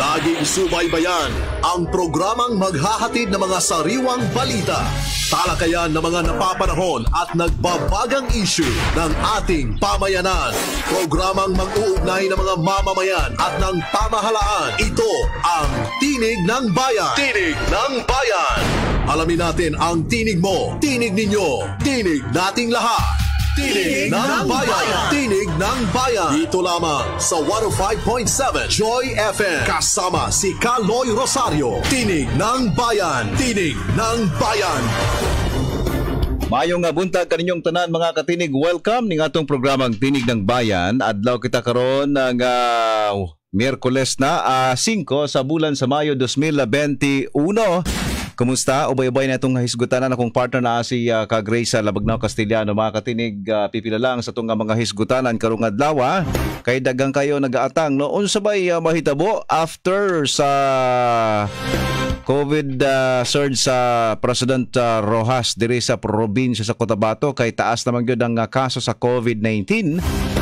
Laging subaybayan ang programang maghahatid ng mga sariwang balita, talakayan ng mga napapanahon at nagbabagang issue ng ating pamayanan. Programang mag-uugnay ng mga mamamayan at ng pamahalaan. Ito ang Tinig ng Bayan. Tinig ng Bayan. Alamin natin ang tinig mo, tinig ninyo, tinig nating lahat. Tinig ng Bayan. Tinig ng Bayan. Dito lamang sa 105.7 Joy FM. Kasama si Kaloy Rosario. Tinig ng Bayan. Tinig ng Bayan. Mayong buntag kaninyong tanan mga katinig. Welcome ning atong programang Tinig ng Bayan. Adlaw kita karon ng uh, ah, Miyerkules na 5 ah, sa bulan sa Mayo 2021. Kumusta? Ubay-ubay na itong hisgutan na akong partner na si uh, ka Grace Labagnaw Castellano. Mga katinig, uh, pipila lang sa itong ah, mga hisgutanan karong adlaw. Kay dagang kayo nagaatang noon sabay uh, mahitabo after sa COVID uh, surge sa President uh, Rojas diri sa probinsya sa Cotabato kay taas naman gyud ang uh, kaso sa COVID-19.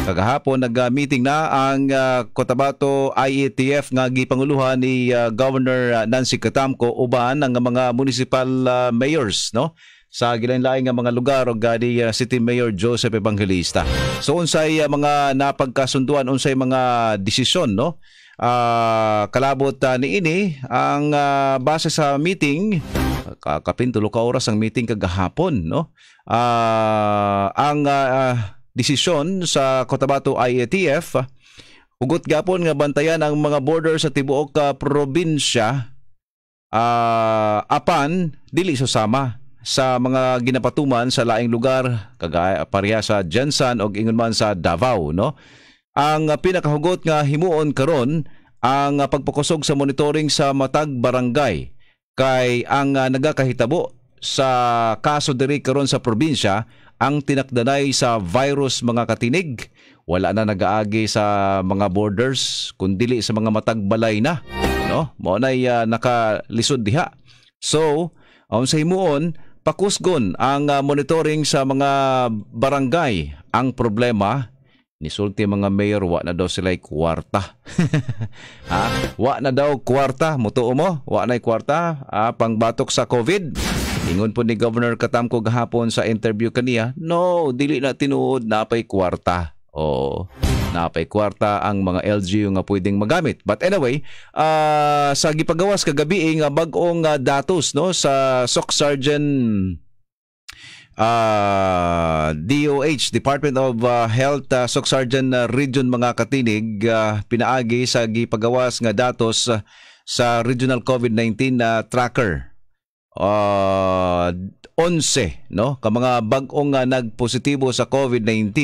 Kagahapon nag-meeting na ang uh, Cotabato IETF nga gipanguluhan ni uh, Governor ah, Nancy Katamco uban ang mga municipal uh, mayors no sa gilain-lain nga mga lugar og gani uh, City Mayor Joseph Evangelista. So unsay uh, mga napagkasunduan unsay mga desisyon no? Uh, kalabot uh, ni ini ang uh, base sa meeting kapin tulo ka oras ang meeting kagahapon no. Uh, ang uh, uh, desisyon sa Cotabato IATF ugot gapon nga bantayan ang mga border sa tibuok ka probinsya uh, apan dili susama sa mga ginapatuman sa laing lugar kagaya pareha sa Jensen og ingon man sa Davao no ang pinakahugot nga himuon karon ang pagpakusog sa monitoring sa matag barangay kay ang uh, nagakahitabo sa kaso diri karon sa probinsya ang tinakdanay sa virus mga katinig. Wala na nag-aagi sa mga borders, kundili sa mga matagbalay na. No? Maunay uh, ah, nakalisod diha. So, ang um, sa himuon, pakusgon ang uh, monitoring sa mga barangay. Ang problema, Nisulti mga mayor, wa na daw sila'y kwarta. ha? Ah, wa na daw kwarta. Mutuo mo? Wa na'y kwarta? Ah, pangbatok sa COVID? Ingon po ni Governor Katamko gahapon sa interview kaniya, No, dili na tinuod, napay kwarta. Oo. Oh, napay kwarta ang mga LGU nga pwedeng magamit. But anyway, uh, sa gipagawas kagabi eh, nga bagong uh, datos no sa SOC Sergeant uh, ah, DOH, Department of uh, Health, uh, Soc uh, Region mga katinig, uh, pinaagi sa gipagawas nga datos uh, sa Regional COVID-19 uh, Tracker. Uh, 11 no ka mga bag-ong uh, nagpositibo sa COVID-19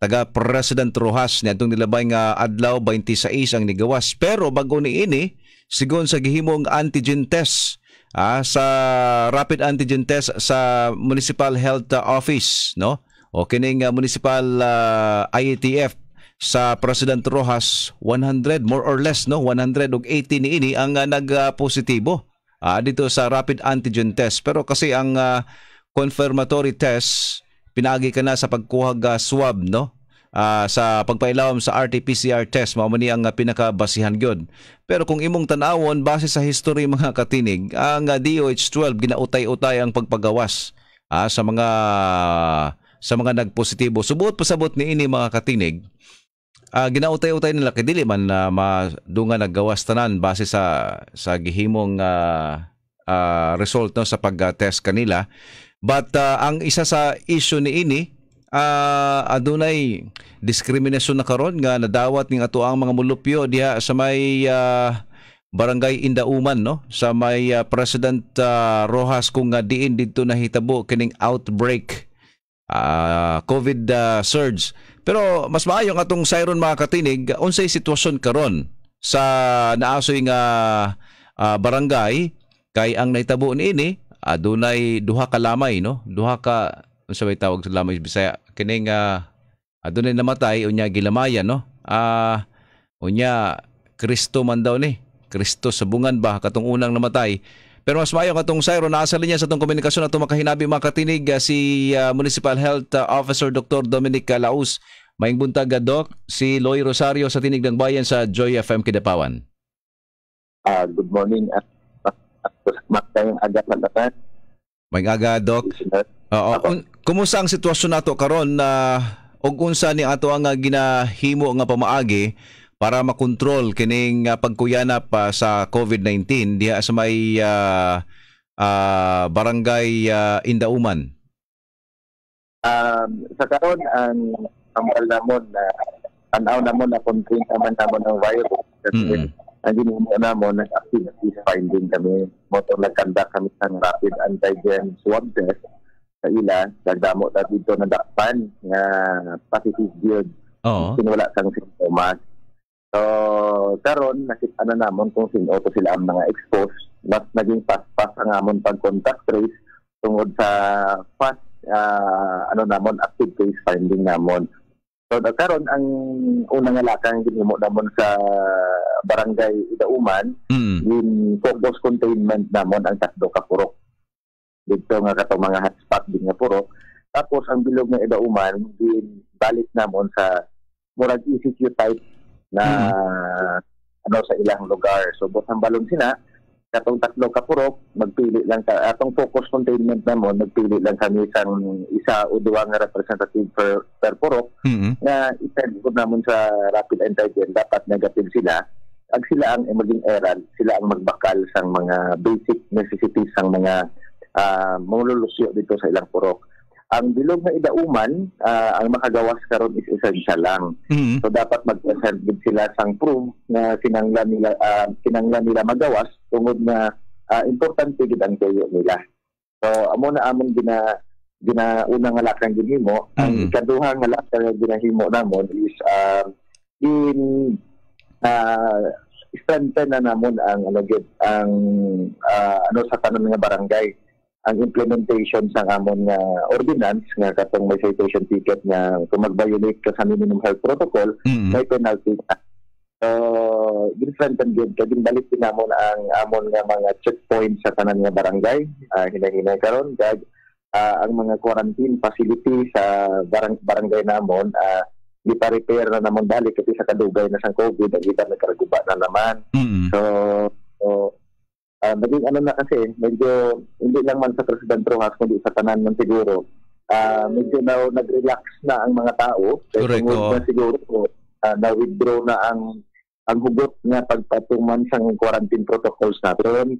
taga President Rojas niadtong nilabay nga adlaw 26 ang nigawas pero bago ni ini sigon sa gihimong antigen test ah, sa rapid antigen test sa Municipal Health Office, no? O kining uh, Municipal uh, ah, IATF sa President Rojas 100 more or less no 180 ni ini ang uh, nagpositibo uh, dito sa rapid antigen test pero kasi ang uh, confirmatory test pinagi ka na sa pagkuha uh, swab no uh, sa pagpailawom sa RT-PCR test mao ni ang uh, pinakabasihan gyud. Pero kung imong tan-awon base sa history mga katinig, ang ah, DOH-12 ginautay-utay ang pagpagawas uh, sa mga sa mga nagpositibo. Subuot pasabot ni ini mga katinig. Uh, ginautay-utay nila kay dili man uh, madunga naggawas tanan base sa sa gihimong uh, uh, result no sa pag-test kanila. But uh, ang isa sa issue ni ini uh, adunay diskriminasyon na karon nga nadawat ning ato ang mga mulupyo diha sa may uh, barangay Indauman no sa may uh, President uh, Rojas kung nga diin didto nahitabo kining outbreak uh, COVID uh, surge pero mas maayo ang atong siren mga katinig unsay sitwasyon karon sa naasoy nga uh, barangay kay ang nahitabo niini adunay duha ka lamay no duha ka ano sa tawag sa lamay Bisaya kining uh, adunay namatay unya gilamayan no ah uh, unya Kristo man daw ni Kristo sa bungan ba katong unang namatay pero mas maayo katong Syro na asa niya sa tong komunikasyon atong makahinabi mga katinig uh, si uh, Municipal Health uh, Officer Dr. Dominic Laus Maing buntag Doc, si Loy Rosario sa Tinig ng Bayan sa Joy FM Kidapawan. Uh, good morning at at, at, at, at, at, aga, Doc. Oo. Apo. Un- kumusta ang sitwasyon nato karon na uh, og unsa ni ato ang uh, ginahimo nga pamaagi para makontrol kining uh, ah, pagkuyanap uh, sa COVID-19 diha sa may uh, uh, barangay uh, Indauman? Um, sa karon ang ang alamon na uh, anaw namon na kontrol naman namon ng virus. Mm-hmm. Ang ginimo namon ng active finding kami. Motor nagkanda kami sa rapid antigen swab test sa ila, dagdamo ta dito na dakpan nga positive gyud. Oh. Kinwala sang sintomas. So karon nakita ano na namon kung sino to sila ang mga exposed. Mas naging paspas ang amon pag contact trace tungod sa fast uh, ah, ano namon active case finding namon. So karon ang una nga lakang ginimo namon sa barangay Idauman, mm. yung focus containment namon ang tatlo ka purok dito nga katong mga hotspot din nga puro tapos ang bilog nga idauman din balik namon sa murag ECQ type na hmm. ano sa ilang lugar so butang balon sina katong tatlo ka puro, magpili lang ka atong focus containment namon nagpili lang kami isang isa o duwa nga representative per per purok mm-hmm. na i-send namon sa rapid antigen dapat negative sila ag sila ang emerging errand sila ang magbakal sa mga basic necessities sang mga uh, ah, malulusyo dito sa ilang purok. Ang bilog na idauman, uh, ang makagawas karon is essential lang. Mm-hmm. So dapat mag-present sila sang proof na kinanglan nila uh, ah, kinanglan nila magawas tungod na uh, importante gid ang kayo nila. So amo na amon gina ginauna nga lakang ginhimo, mm-hmm. ang ikaduha nga lakang ginahimo namon is uh, in uh, strengthen na namon ang ano ang uh, ano sa tanan nga barangay ang implementation sa amon nga ordinance nga katong may citation ticket nga kung mag-violate ka sa minimum health protocol mm-hmm. may penalty na uh, ginfrantan gyud kay dinbalik pinamon ang amon nga mga checkpoint sa tanan nga barangay uh, hinahinay karon kag uh, ang mga quarantine facility sa barang, barangay namon uh, ah, di pa repair na namon balik kasi sa kadugay na sa COVID ang kita nagkaguba na naman mm-hmm. so, so uh, naging ano na kasi, medyo hindi lang man sa President Rojas, kundi sa tanan man siguro, uh, medyo na, nag-relax na ang mga tao. Correct. So, na siguro, uh, na-withdraw na ang ang hugot nga pagpatuman sa quarantine protocols natin.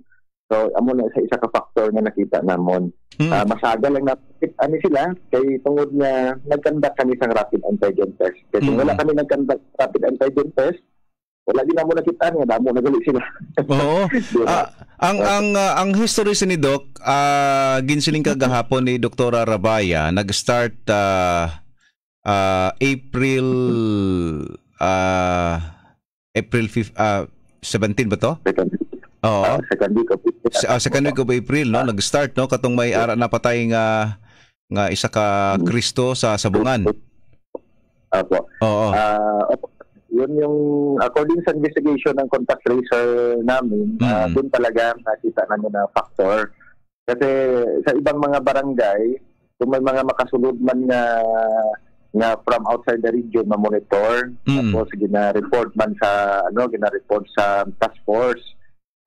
So, amo na isa isa ka factor na nakita namon. Hmm. Uh, masaga lang na ano sila kay tungod nga nagkandak kami sang rapid antigen test. Kasi hmm. wala kami nagkandak rapid antigen test, wala din na mo nakita niya damo na sila oo uh, ang ah. ang uh, ang history si mm-hmm. ni Doc uh, ginsiling kagahapon ni Doktora Rabaya nag-start uh, uh, April uh, April 5, uh, 17 ba to? Second. Oo. Uh, second week of April. Uh, second week of April no, nag-start no katong may ara na patay nga nga isa ka mm-hmm. Kristo sa sabungan. Apo. Oo. Uh, yun yung according sa investigation ng contact tracer namin, mm. uh, doon talaga nakita namin na factor. Kasi sa ibang mga barangay, kung may mga makasunod man na na from outside the region na monitor mm. tapos gina-report man sa ano gina-report sa task force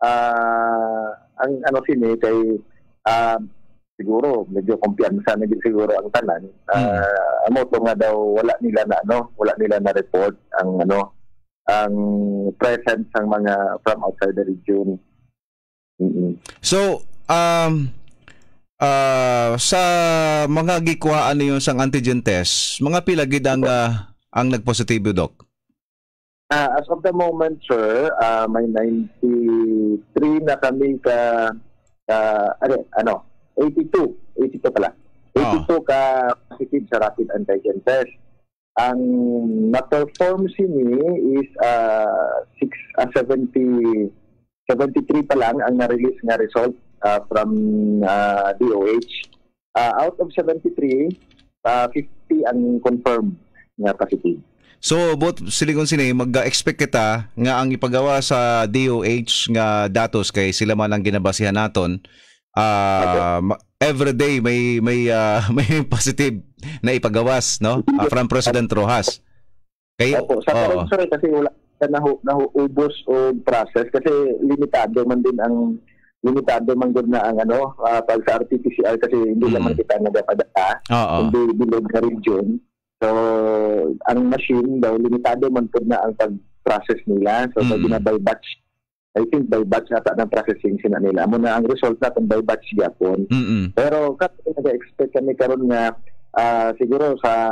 uh, ang ano sini kay uh, siguro medyo kumpiyansa na din siguro ang tanan uh, amo to nga daw wala nila na ano, wala nila na report ang ano ang presence ng mga from outside the region. Mm-mm. So um uh, sa mga gikuhaan niyo sang antigen test, mga pila gid ang uh, ang nagpositibo doc. Uh, as of the moment, sir, uh, may 93 na kami ka, ka ano, ano, 82. 82 pala. Ito oh. Ah. po ka positive sa rapid antigen test. Ang na-perform si ni is uh, 6, uh, 70, 73 pa lang ang na-release nga result uh, from uh, ah, DOH. Uh, out of 73, uh, 50 ang confirmed nga positive. So, both Silingon Sinay, eh, mag-expect kita nga ang ipagawa sa DOH nga datos kay sila man ang ginabasihan naton uh, ah, everyday may may uh, may positive na ipagawas no uh, from President Rojas. Kay Opo, sa oh. sir, eh, kasi wala na nahu, nahuubos o process kasi limitado man din ang limitado man gud na ang ano uh, pag sa RT-PCR kasi hindi mm naman kita nagapadala oh, oh. hindi bilog na region. So ang machine daw limitado man pud na ang pag-process nila. So mm pag binabaybatch I think by batch nata ng processing sina nila. Amo na ang result natin by batch gyapon. Mm-hmm. Pero kat nag-expect kami karon nga uh, siguro sa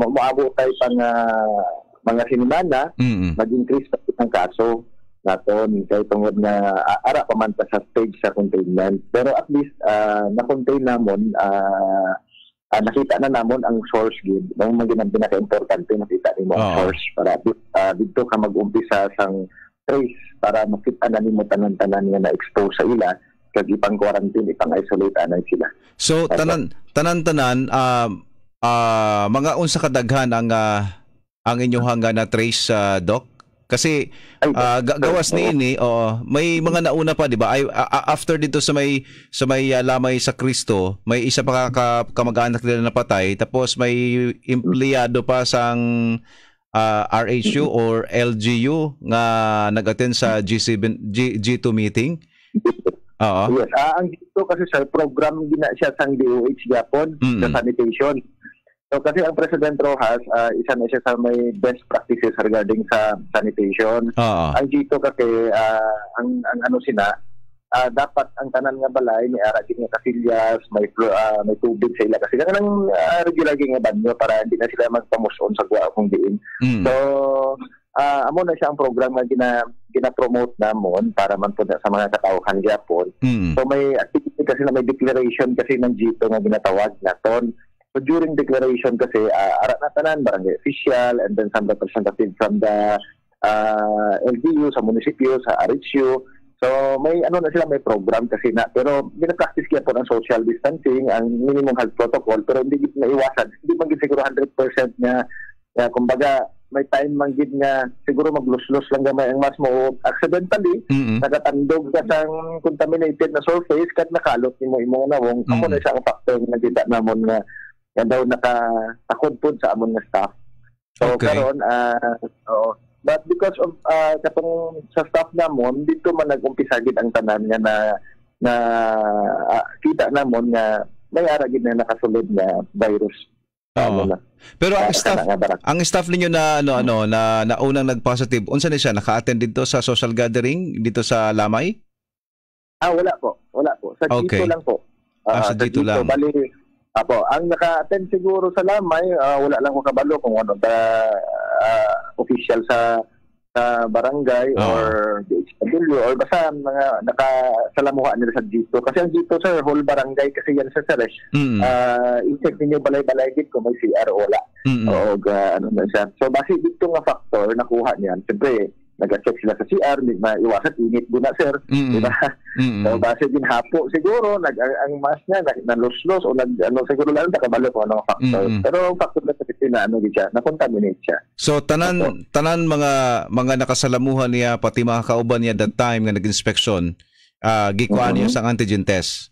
maabo tayo pang uh, mga sinimana, mm-hmm. mag-increase pa ang kaso naton kay tungod na uh, ah, ara pa man pa sa stage sa containment pero at least uh, ah, na contain namon uh, uh, nakita na namon ang source gid mao man gyud na pinaka-importante nakita nimo ang oh. source para uh, dito ka mag-umpisa sang trace para makita na nimo tanan-tanan nga na-expose sa ila kag ipang quarantine ipang isolate anay sila so tanan tanan tanan uh, uh, ah, mga unsa kadaghan ang uh, ang inyong nga na trace uh, doc kasi uh, gawas ni ini oh, may mm-hmm. mga nauna pa di ba after dito sa may sa may uh, lamay sa Kristo may isa pa ka, kamag-anak nila na patay tapos may mm-hmm. empleyado pa sang uh, RHU or LGU nga nag-attend sa G7 G, G2 meeting? Oo. Yes, uh, ang g kasi sa program gina siya sang DOH Japan mm-hmm. sa sanitation. So kasi ang President Rojas, uh, isa na siya sa may best practices regarding sa sanitation. Uh-huh. Ang dito kasi uh, ang, ang ano sina, uh, dapat ang tanan nga balay ni ara gid nga kasilyas may uh, may tubig sa ila kasi kanang uh, ah, regular gid nga banyo para hindi na sila magpamuson sa guwa kung diin mm. so uh, amo na siya ang program nga gina gina-promote namon para man po sa mga katawhan gyapon mm. so may activity kasi na may declaration kasi ng GTO nga ginatawag na ton So during declaration kasi uh, ara na tanan barangay official and then some representative from the uh, LDU sa munisipyo sa Aritsyo So may ano na sila, may program kasi na. Pero binapractice kaya po ng social distancing, ang minimum health protocol, pero hindi gid naiwasan. Hindi man siguro 100% nga Kaya kumbaga, may time man gid nga siguro maglus-lus lang gamay ang mas mo accidentally mm-hmm. nagatandog ka sang contaminated na surface kat nakalot nimo imo na wong mm-hmm. amo na isang factor nga kita namon nga nga daw nakatakod takod sa amon nga staff so okay. karon uh, oo, But because of uh, katong sa staff namon, dito man nagumpisa gid ang tanan nga na na uh, kita namon nga may ara gid na nakasulod na virus. Oo. Na, Pero ang staff ang staff ninyo na ano ano na naunang nag-positive, unsa ni siya naka-attend dito sa social gathering dito sa Lamay? Ah, wala po. Wala po. Sa okay. dito lang po. Uh, ah, sa, sa dito, dito lang. Bali, apo, ang naka-attend siguro sa Lamay, uh, wala lang ko kabalo kung ano ta uh, official sa sa barangay oh. or DHW or basta mga nakasalamuha nila sa dito. Kasi ang dito sir, whole barangay kasi yan sa sir. Eh. Mm. -hmm. Uh, ah, i-check ninyo balay-balay dito kung may CR wala. Mm-hmm. O uh, ano na siya. So base dito nga factor nakuha niyan, siyempre nag check sila sa CR, di maiwasan, init mo na, sir. Mm-hmm. Di ba? Mm-hmm. So, base din hapo, siguro, nag, ang mas niya, naluslos, o nag, ano, siguro lang nakabalo ko ano anong factor. Mm-hmm. Pero ang factor na sakit na, ano, di siya, na-contaminate siya. So, tanan, so, tanan mga, mga nakasalamuhan niya, pati mga kauban niya that time nga nag inspection uh, ah, gikuan mm-hmm. niya sa antigen test.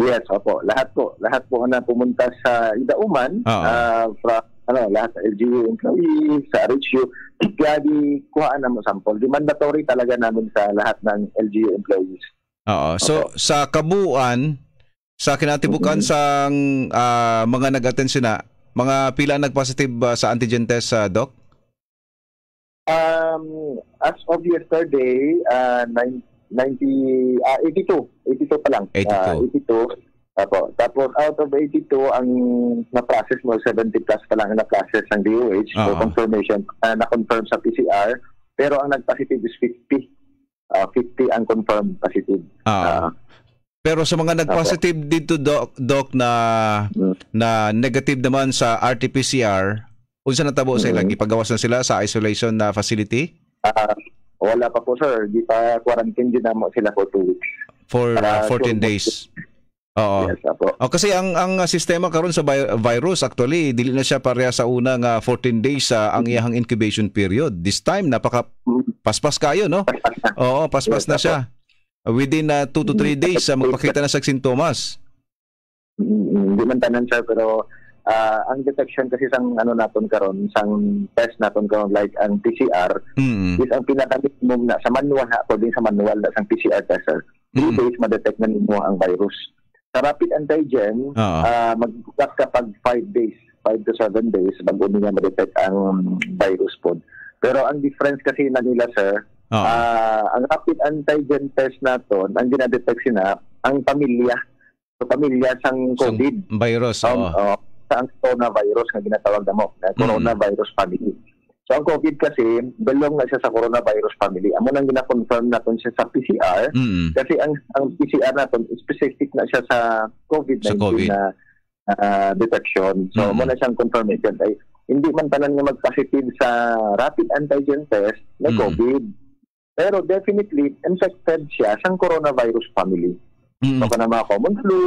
Yes, opo. Lahat po. Lahat po na pumunta sa Idauman, uh, -oh. from, ano, lahat sa LGU employees, sa RHU, Gagi, kuhaan na mo sample. mandatory talaga namin sa lahat ng LGU employees. Oo. So, okay. sa kabuuan, sa kinatibukan mm-hmm. sa uh, ah, mga nag-attend sila, mga pila nag-positive uh, sa antigen test, uh, Doc? Um, as of yesterday, uh, 90, uh, 82. 82 pa lang. 82. Uh, 82. Apo. Tapos out of 82, ang na-process mo, 70 plus pa lang na-process ng DOH uh-huh. for confirmation, uh, na-confirm sa PCR. Pero ang nag-positive is 50. Uh, 50 ang confirmed positive. Uh-huh. Uh, pero sa mga nag-positive okay. dito, Doc, Doc na, mm. na negative naman sa RT-PCR, unsa na tabo mm. sila? Gipagawas na sila sa isolation na facility? Uh, wala pa po, sir. Di pa quarantine din na mo sila for 2 weeks. For uh, 14 days. Oo. Yes, Oh, kasi ang ang sistema karon sa virus actually dili na siya pareha sa unang uh, 14 days sa uh, ang mm-hmm. iyang incubation period. This time napaka mm-hmm. paspas kayo no? Oo, paspas yes, na siya. Apo. Within 2 uh, to 3 mm-hmm. days uh, magpakita na sa sintomas. Hindi man tanan siya pero uh, ang detection kasi sang ano naton karon sang test naton karon like ang PCR mm-hmm. is ang pinaka mo na sa manual ha, according sa manual na sang PCR test sir. 3 mm-hmm. days ma-detect na nimo ang virus. Sa rapid antigen, Oo. uh, ah, mag-conduct kapag 5 days, 5 to 7 days, bago niya ma-detect ang virus po. Pero ang difference kasi na nila, sir, Oo. ah, ang rapid antigen test naton, ang dinadetect sina, ang pamilya. So, pamilya sang Isang COVID. virus. Um, oo. oh, sa ang coronavirus na ginatawag na mo, na Mm. family. So ang COVID kasi, belong na siya sa coronavirus family. Amo nang gina-confirm natin siya sa PCR mm. kasi ang ang PCR natin specific na siya sa COVID-19 sa COVID. na uh, detection. So mm-hmm. na siyang confirmation ay hindi man tanan nga mag-positive sa rapid antigen test na mm. COVID. Pero definitely infected siya sa coronavirus family. Mm. So, ka na mga common flu,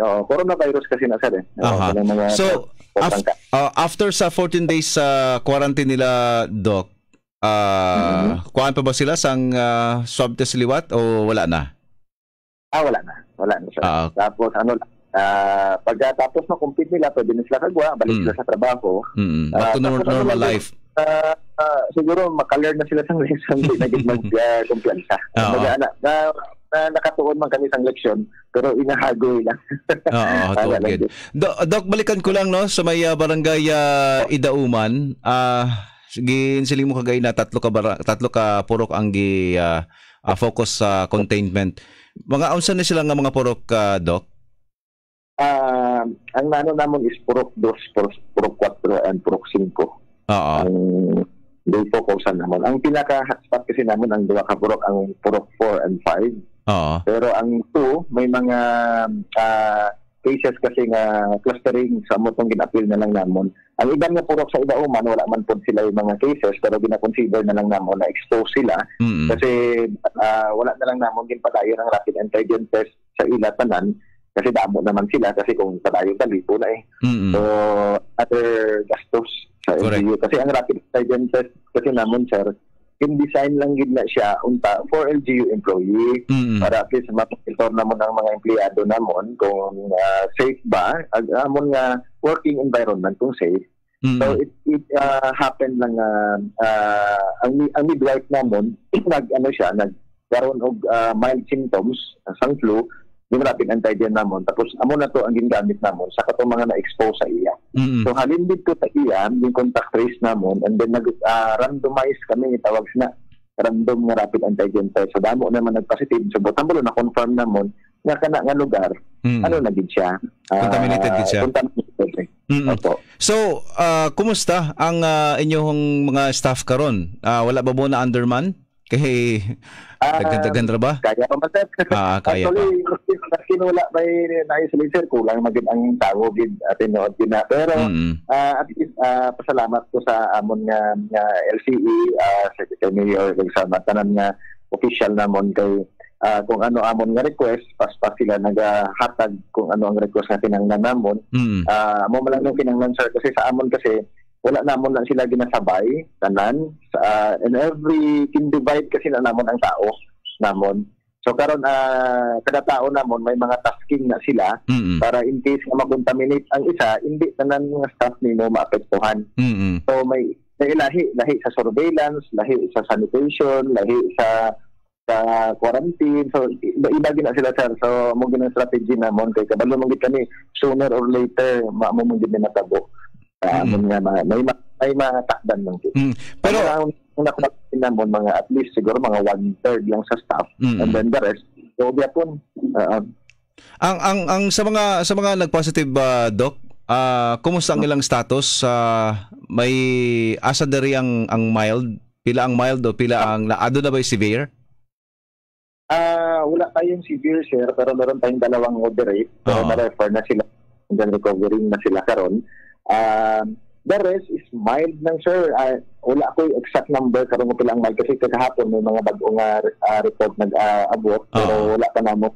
no, coronavirus kasi na sir eh. uh-huh. mga, so, Af- uh, after sa 14 days sa uh, quarantine nila, Doc, uh, mm-hmm. kuhaan pa ba sila sang uh, swab test liwat o wala na? Ah, wala na. Wala na siya. Uh, Tapos ano lang, uh, pagkatapos na complete nila, pwede na sila kagawa, balik mm. sila sa trabaho. Mm. Back uh, to ah, ano normal, normal life uh, uh, siguro makalern na sila sa leksyon di na gid mag-kumpiyansa. Ah, na, na, na nakatuon man kami sang leksyon pero inahagoy lang. Oo, oh, good. Do, Doc, balikan ko lang no sa may uh, barangay uh, Idauman. Ah uh, gin siling mo kagay na tatlo ka barang, tatlo ka purok ang gi uh, uh, focus sa uh, containment. Mga unsa na sila nga mga purok uh, doc? Uh, ang nano namon is purok 2, purok 4 and purok 5. Oo. Ang Dulpo Kosa naman. Ang pinaka-hotspot kasi naman ang Dua ka purok, ang Purok 4 and 5. Oo. Pero ang 2, may mga uh, cases kasi nga clustering sa mo itong gina-appeal na lang namon. Ang ibang nga purok sa iba uman, wala man po sila yung mga cases pero ginakonsider na lang namon na expose sila mm-hmm. kasi uh, wala na lang namon ginpadayon ang rapid antigen test sa ila tanan kasi damo naman sila kasi kung padayon ka libo na eh. Mm-hmm. So, other gastos sa Correct. LGU. Kasi ang rapid stipend test kasi naman, sir, in-design lang gid na siya unta for LGU employee mm-hmm. para at least mapakiltor namon ang mga empleyado namon kung uh, safe ba ang amon nga working environment kung safe Mm-hmm. So it it uh, ah, happened lang uh, uh, ang ang midwife namon nag ano siya nag karon og uh, mild symptoms uh, sang flu ginrapin ang tidyan namon tapos amo na to ang ginagamit namon sa katong mga na-expose sa iya. Mm-hmm. So halin dito ta iya yung contact trace namon and then nag uh, randomize kami tawag na random nga rapid antigen test. So damo man nagpositive so butang na confirm namon nga kana nga lugar mm. ano na gid siya ah, contaminated uh, gid siya contaminated mm -mm. Opo. so uh, kumusta ang uh, inyong mga staff karon uh, wala ba mo na underman Kay ah, ra ba? Kaya pa man sir. Ah, kaya Actually, pa. Actually, kinula may naisulay sir, kulang magin ang tao gid atin noon gid Pero mm at least ah, pasalamat ko sa amon nga, nga LCE uh, ah, sa kay Mayor sa tanan nga official namon kay uh, kung ano amon nga request paspas sila nagahatag kung ano ang request natin ang namon mm. uh, mo man lang kinanglan sir kasi sa amon kasi wala namon lang sila ginasabay tanan uh, in every team divide kasi na namon ang tao namon so karon uh, kada tao namon may mga tasking na sila mm-hmm. para in case na makontaminate ang isa hindi tanan nga staff nimo maapektuhan mm-hmm. so may may lahi lahi sa surveillance lahi sa sanitation lahi sa sa quarantine so iba gina sila sir so mo gina strategy namon kay kabalo mo gid kami sooner or later mo gid na matabo mm-hmm. may, may, may, may matakdan ng case. Mm-hmm. Pero, kung nakuha mo mga at least siguro mga one-third lang sa staff mm-hmm. and then the rest, so biyapon. Uh, uh-huh. ang ang ang sa mga sa mga nagpositive uh, doc, uh, kumusta ang ilang status? Uh, may asa diri ang ang mild, pila ang mild o pila ang naado na ba yung severe? Ah, uh, wala tayong severe sir, pero meron tayong dalawang moderate, pero oh. na-refer na sila and then recovering na sila karon. Um, the rest is mild ng sir. Uh, wala ko yung exact number karon ko pila ang mild kasi kahapon may mga bagong uh, ah, report nag-abot uh, ah. pero wala pa namo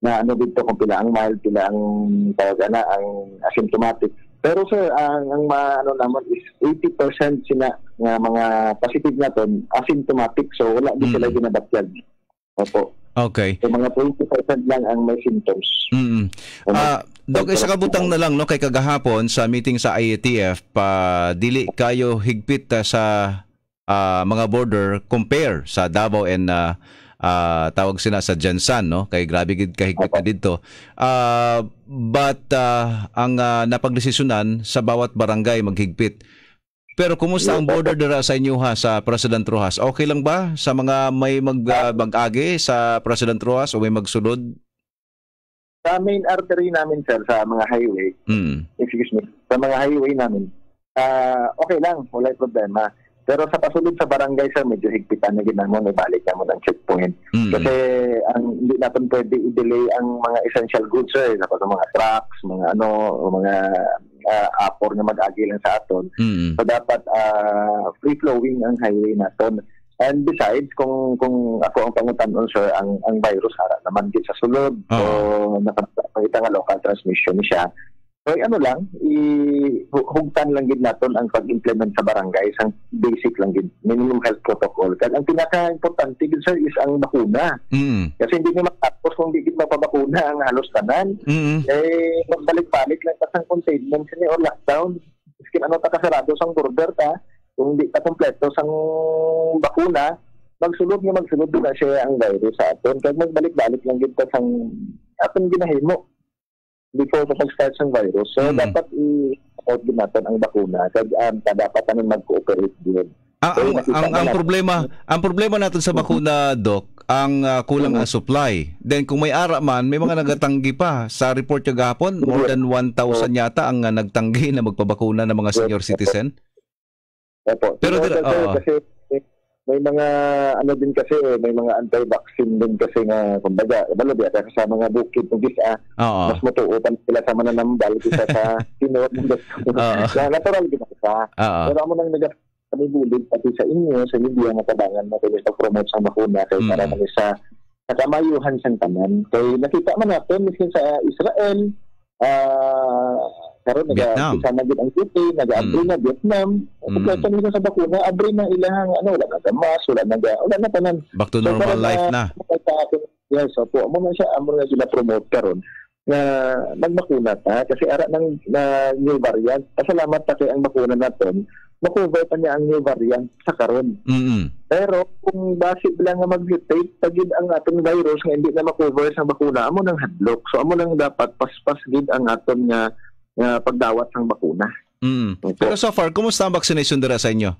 na ano dito kung pila ang mild, pila ang tawag na ang asymptomatic. Pero sir, ang, ang maano naman is 80% sina nga mga positive na ton asymptomatic so wala mm. din sila ginabatyag. Hmm. Opo. Okay. So mga 20% lang ang may symptoms. Mm-hmm. Uh, Dok, isa kabutang na lang no kay kagahapon sa meeting sa IATF pa dili kayo higpit ah, sa uh, mga border compare sa Davao and uh, uh, tawag sina sa Jansan no kay grabe gid kahigpit na didto. Uh, but uh, ang uh, napagdesisyonan sa bawat barangay maghigpit pero kumusta ang border dera sa inyo ha sa President Rojas? Okay lang ba sa mga may magbag-agi ah, sa President Rojas o may magsunod? Sa main artery namin sir sa mga highway. Mm. Excuse me. Sa mga highway namin. Uh, okay lang, wala problema. Pero sa pasulod sa barangay sir, medyo higpitan na ginamon, ibalik balik mo ng checkpoint. Mm. Kasi ang hindi natin pwede i-delay ang mga essential goods sir, sa mga trucks, mga ano, mga uh, apor nga mag-agilan sa aton. Mm-hmm. So dapat uh, free flowing ang highway naton. And besides, kung kung ako ang pangutan on sir, ang ang virus ara naman din sa sulod. Oh. So nakakita nga local transmission ni siya. So ano lang, ihugtan lang gid naton ang pag-implement sa barangay isang basic lang gid minimum health protocol. Kasi ang pinaka-importante gid sir is ang bakuna. Mm. Kasi hindi mo matapos kung hindi gid mapabakuna ang halos tanan. mm Eh magbalik-balik lang pa sang containment kini or lockdown. Iskin ano ta kasarado sang border ta kung hindi ta kompleto sang bakuna, magsulod nga magsulod na siya ang virus sa aton. Kaya magbalik-balik lang gid ta sang aton ginahimo before sa construction virus. So, mm. dapat i-coordinate natin ang bakuna. Kaya um, dapat kami ano, mag-cooperate din. Ah, so, ang, ang, ang problema, ang problema natin sa mm-hmm. bakuna, Doc, ang uh, kulang mm-hmm. ang supply. Then kung may ara man, may mga nagatanggi pa. Sa report niya gahapon, more than 1,000 yata ang uh, nagtanggi na magpabakuna ng mga senior citizen. Opo. Pero, Pero uh, kasi may mga ano din kasi eh, may mga anti-vaccine din kasi nga kumbaga balabi at sa mga bukid ng gisa ah. Oo. mas matuutan sila sa mananambal kisa sa tinuot ng gusto na natural din ata. pero amo nang nag kami bulid pati sa inyo sa media na tabangan mo tuloy promote sa bakuna kay para mm. kami sa nakamayuhan sa tanan kay nakita man natin miskin sa Israel ah karon naga sama gid ang city naga abri mm. na Vietnam pagkato mm. nila sa bakuna abri na ilang ano wala na gamas wala na wala na tanan back to normal life na, ah, na. yes po amo na siya amo na sila promote karon na magbakuna ta kasi ara ng na new variant pasalamat ta kay ang bakuna naton makover pa niya ang new variant sa karon mm-hmm. pero kung base lang nga mag-mutate pagid ang aton virus nga hindi na makover sa bakuna amo nang hadlok so amo nang dapat paspas gid ang aton nga uh, pagdawat ng bakuna. Mm. Okay. Pero so far, kumusta ang vaccination dira sa inyo?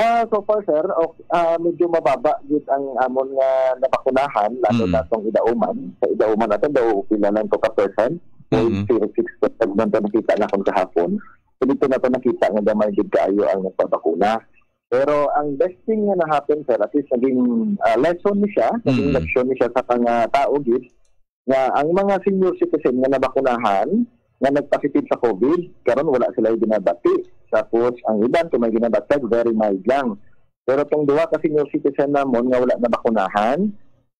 Uh, so far, sir, okay, uh, medyo mababa gid ang amon nga nabakunahan, lalo mm. na itong idauman. Sa idauman natin, daw pila lang ito ka-person. Mm-hmm. 0.06% na nakita na kung kahapon. So dito na ito nakita nga damay gid kaayo ang nagpabakuna. Pero ang best thing nga na-happen, sir, at least naging uh, lesson ni siya, naging mm-hmm. lesson ni siya sa mga tao, gid, nga ang mga senior citizen nga nabakunahan, na nagpositive sa COVID, karon wala sila binabati. Tapos ang iban kung may ginabatag, very mild lang. Pero itong duha kasi new citizen namon nga wala na bakunahan,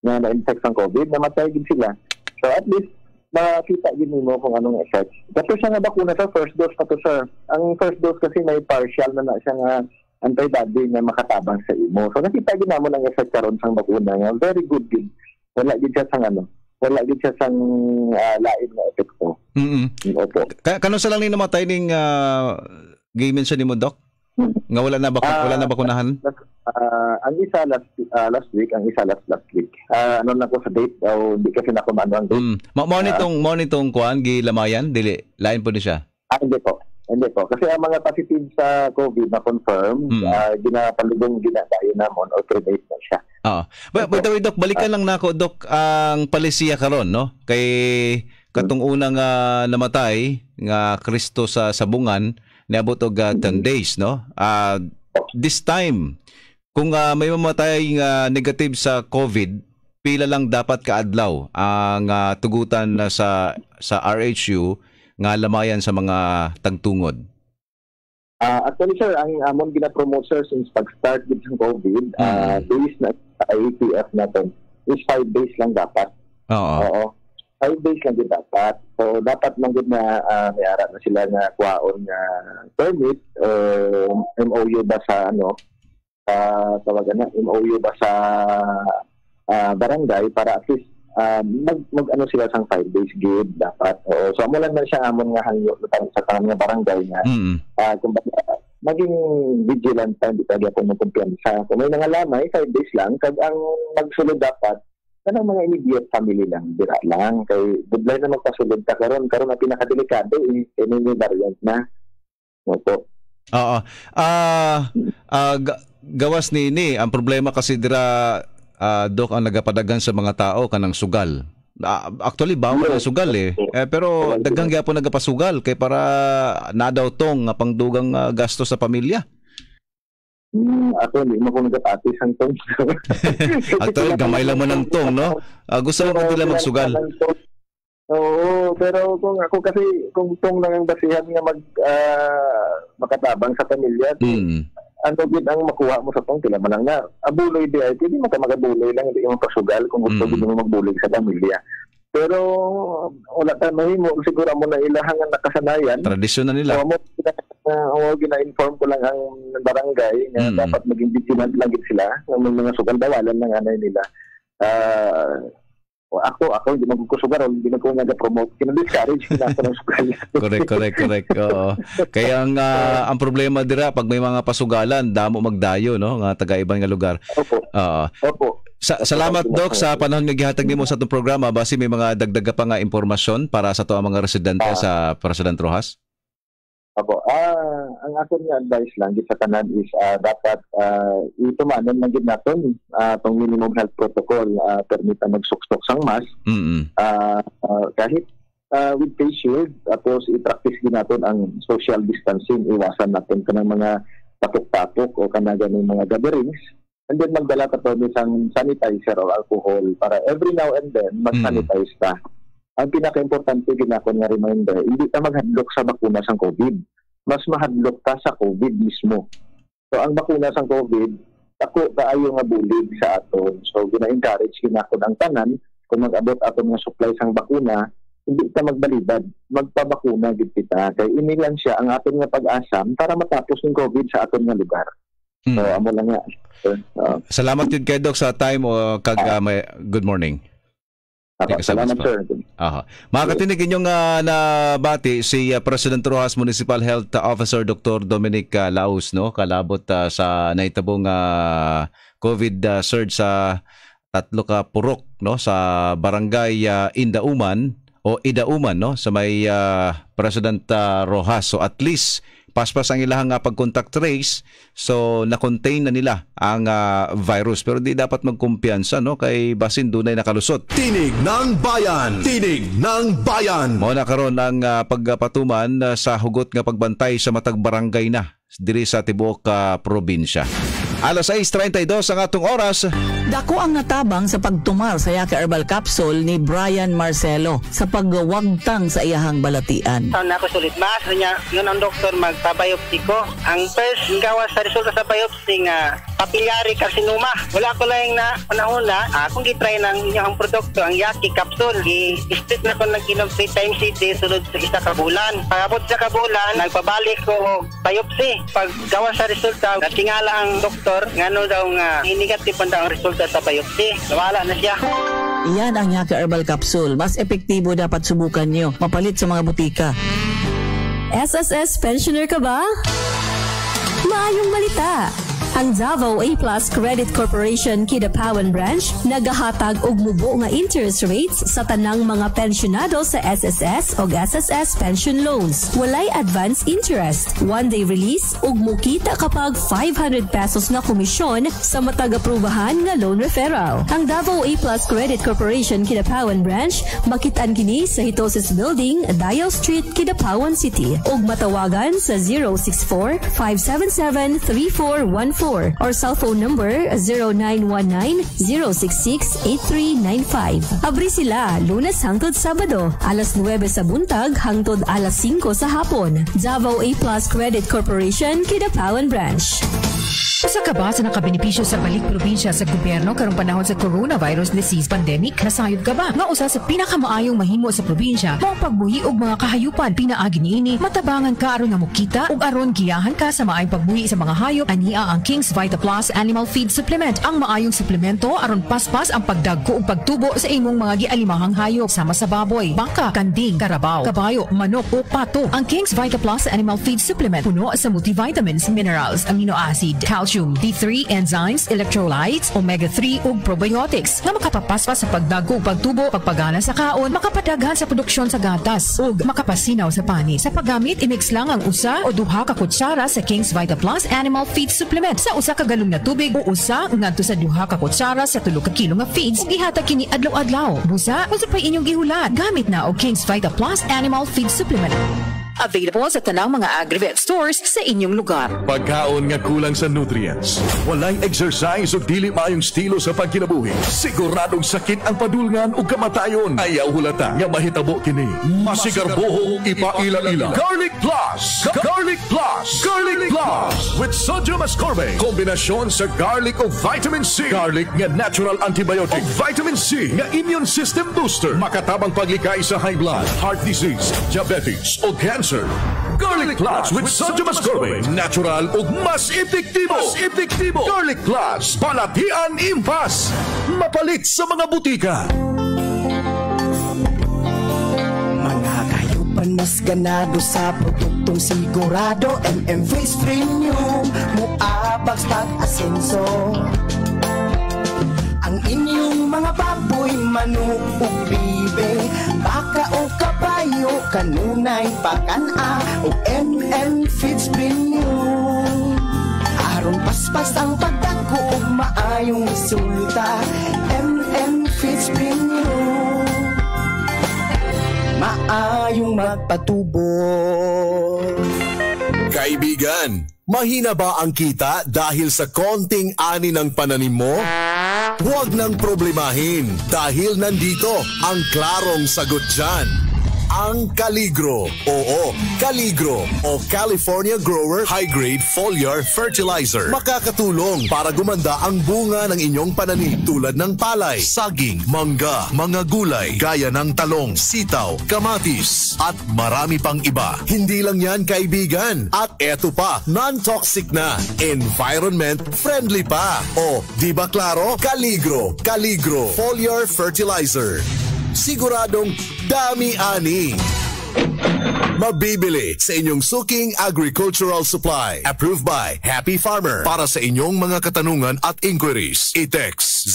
nga na-infect ang COVID, namatay din sila. So at least, makita din mo kung anong effect. Dato siya nga bakuna sa first dose pa to, sir. Ang first dose kasi may partial na na siya nga antibody na makatabang sa imo. So nakita din naman ang effect karon sa bakuna nga. Very good din. Wala din siya sa ano, wala gid siya sang uh, ah, lain na epekto. Mm -hmm. Opo. Ka kano sa lang ni namatay ning uh, ah, gaming sa nimo doc? Nga wala na ba uh, wala na bakunahan? Ah, uh, ang isa last uh, last week, ang isa last last week. Uh, ano na ko sa date o oh, di kasi na ko maano date. Mm. Mo nitong uh, mo nitong kuan gi lamayan dili lain po ni siya. Ah, hindi po. Hindi po. Kasi ang mga positive sa COVID hmm. ah, na confirm, mm. uh, ginapalugong ginagayo namon or cremate na siya. Oh. But, by the way, Doc, balikan uh, lang nako, Doc, ang palisiya karon no? Kay katong hmm. unang uh, namatay nga Kristo sa sabungan, niabot og uh, 10 hmm. days, no? Uh, this time, kung uh, may mamatay nga uh, negative sa COVID, pila lang dapat kaadlaw ang uh, tugutan na sa sa RHU nga lamayan sa mga tagtungod? Uh, actually, sir, ang amon um, gina-promote, sir, since pag-start with ng COVID, mm. uh, ah, days na sa ATF natin is 5 days lang dapat. Oo. Oo. 5 days lang din dapat. So, dapat mong good na uh, may arat na sila na kwaon na permit o uh, MOU ba sa ano, uh, tawagan na, MOU ba sa uh, barangay para at least um, mag, mag ano sila sang five days give dapat. Oo. So amo lang na siya amon nga hangyo sa kanang barangay nga. Mm. Uh, maging vigilant pa di pwede ako magkumpiyansa. Kung may nangalamay, five days lang. Kag ang magsulod dapat, kanang mga immediate family lang, dira lang. Kay budlay na magpasulod ta karon karon na pinakadelikado, eh, eh, variant na. Opo. Oo. Ah, uh, uh, gawas ni ini ang problema kasi dira uh, ah, Dok, ang nagapadagan sa mga tao kanang sugal. Uh, actually, bawal ang sugal eh. eh pero daghang gyapon nagapasugal kay para na daw tong nga pangdugang uh, gasto sa pamilya. Hmm, ako hindi mo ko nagapati sang tong. actually, gamay lang mo ng tong, no? Uh, gusto mo nila magsugal. Oo, pero kung ako kasi kung tong lang ang basihan nga mag uh, makatabang sa pamilya, mm ano gid ang makuha mo sa tong tila man na abuloy ah, di ay hindi maka magabuloy lang hindi mo pasugal kung gusto mm. mo magbuloy sa pamilya pero wala ta mo siguro mo na ilahang nakasanayan tradisyon na nila mo uh, gina-inform ko lang ang barangay nga mm. Mm-hmm. dapat maging vigilant lang gid sila ng mga sugal dawalan ng anay nila uh, o ako, ako hindi magkusugar, hindi na ko nag-promote. Kinadiscourage na ako correct, correct, correct. Oo. Kaya ang, uh, ang problema dira, pag may mga pasugalan, damo magdayo, no? Nga taga-ibang nga lugar. Opo. Oo. Opo. Sa salamat Doc sa panahon nga gihatag nimo sa atong programa basi may mga dagdag pa nga impormasyon para sa to ang mga residente ah. sa President Rojas. Apo. Ah, ang ako nga advice lang sa kanan is uh, dapat uh, ah, itumanan na gid naton uh, ah, tong minimum health protocol uh, permita magsukstok sang mask. Mm -hmm. uh, uh, kahit uh, with face shield tapos i-practice din natin ang social distancing iwasan natin kanang mga tapok-tapok o kanang ganung mga gatherings and then magdala ka to isang sanitizer or alcohol para every now and then mag-sanitize ka. Mm -hmm ang pinaka-importante ginakon nga reminder, hindi ka maghadlok sa bakuna sa COVID. Mas mahadlok ka sa COVID mismo. So ang bakuna sa COVID, ako kaayo nga bulig sa aton. So gina-encourage ginakon ang tanan kung mag-abot aton nga supply sang bakuna, hindi ka magbalibad, magpabakuna gid kita. Kay ini lang siya ang aton nga pag-asam para matapos ng COVID sa aton nga lugar. Hmm. So amo lang nga. So, uh, Salamat gid kay Doc sa time o kag uh, may, good morning. Thank you Aha. Mga katinig, inyong uh, nabati si uh, President Rojas Municipal Health Officer Dr. Dominic uh, Laos, no? kalabot uh, sa naitabong uh, COVID uh, surge sa tatlo ka purok no? sa barangay uh, Indauman o Idauman no? sa may uh, President uh, Rojas. So at least paspas ang ilang uh, pag-contact trace so na-contain na nila ang uh, virus pero hindi dapat magkumpiyansa no kay basin dunay nakalusot tinig ng bayan tinig ng bayan mo na karon ang uh, pagpatuman uh, sa hugot nga pagbantay sa matag barangay na diri sa tibuok uh, probinsya Alas 6.32 ang atong oras. Dako ang natabang sa pagtumar sa Yaki Herbal Capsule ni Brian Marcelo sa pagwagtang sa iyahang balatian. Sa ako sulit mas, niya, yun ang doktor magpabiopsi ko. Ang first gawa sa resulta sa biopsy nga papillary carcinoma. Wala ko lang na una-una, akong gitry ng inyong produkto, ang Yaki Capsule. I-split na ko ng kinom 3 times a day sulod sa isa kabulan. Pagabot sa kabulan, nagpabalik ko biopsy. Pag gawa sa resulta, natingala ang doktor doktor ngano daw nga negative pa ang resulta sa biopsy. Nawala na siya. Iyan ang Yaka Herbal Capsule. Mas epektibo dapat subukan nyo. Mapalit sa mga butika. SSS pensioner ka ba? Maayong balita! Ang Davao A Plus Credit Corporation Kidapawan Branch nagahatag og mubo nga interest rates sa tanang mga pensionado sa SSS o SSS pension loans. Walay advance interest, one-day release ug mukita kapag 500 pesos nga komisyon sa matag-aprubahan nga loan referral. Ang Davao A Plus Credit Corporation Kidapawan Branch makitan kini sa Hitosis Building, Dial Street, Kidapawan City ug matawagan sa 064 577 3414 4 or cell phone number 0919-066-8395. Abri sila lunes hangtod Sabado, alas 9 sa buntag hangtod alas 5 sa hapon. Davao A Plus Credit Corporation, Kidapawan Branch. Usa ka ba sa nakabenepisyo sa balik probinsya sa gobyerno karong panahon sa coronavirus disease pandemic? Nasayod ka ba? Nga usa sa pinakamaayong mahimo sa probinsya mao pagbuhi og mga kahayupan pinaagi niini. Matabangan ka aron nga mukita ug aron giyahan ka sa maayong pagbuhi sa mga hayop. Ania ang King's Vita Plus Animal Feed Supplement. Ang maayong suplemento aron paspas ang pagdagko ug pagtubo sa imong mga gialimahang hayop sama sa baboy, baka, kanding, karabaw, kabayo, manok o pato. Ang King's Vita Plus Animal Feed Supplement puno sa multivitamins, minerals, amino acid, calcium, calcium, D3, enzymes, electrolytes, omega-3 ug probiotics nga makapapaspas sa pagdago pagtubo, pagpagana sa kaon, makapadaghan sa produksyon sa gatas ug makapasinaw sa pani. Sa paggamit, imix lang ang usa o duha ka kutsara sa King's Vita Plus Animal Feed Supplement sa usa ka galong na tubig o usa ngadto sa duha ka kutsara sa tulo ka kilo nga feeds ug kini adlaw-adlaw. Busa, usapay inyong gihulat gamit na og King's Vita Plus Animal Feed Supplement. Available sa tanang mga Agrivet stores sa inyong lugar. Pagkaon nga kulang sa nutrients, walay exercise o dili maayong estilo sa pagkinabuhi, siguradong sakit ang padulngan o kamatayon. Ayaw hulata nga mahitabo kini. Masigarboho ipaila-ila. Garlic Plus! Ga garlic Plus! Garlic Plus! With sodium ascorbate. Kombinasyon sa garlic o vitamin C. Garlic nga natural antibiotic. O vitamin C nga immune system booster. Makatabang paglikay sa high blood, heart disease, diabetes o cancer Cancer. Garlic Clots with Sodium Ascorbate. Natural o mas epektibo. Mas epektibo. Garlic Clots. Palatian Impas. Mapalit sa mga butika. Mga kayo mas ganado sa produktong sigurado. MM Stream Premium. Muabags pag-asenso. Ang inyong mga baboy, manok o bibe, baka o kapal kayo kanunay pakan a o MN Fits Binyo aron paspas ang pagdako og maayong resulta MN Fits Binyo maayong magpatubo Kaibigan, mahina ba ang kita dahil sa konting ani ng pananim mo? Huwag nang problemahin dahil nandito ang klarong sagot dyan ang Caligro. Oo, Caligro o California Grower High Grade Foliar Fertilizer. Makakatulong para gumanda ang bunga ng inyong pananim tulad ng palay, saging, mangga, mga gulay, gaya ng talong, sitaw, kamatis, at marami pang iba. Hindi lang yan kaibigan. At eto pa, non-toxic na, environment friendly pa. O, di ba klaro? Caligro, Caligro Foliar Fertilizer siguradong dami-ani. Mabibili sa inyong suking agricultural supply. Approved by Happy Farmer. Para sa inyong mga katanungan at inquiries, i-text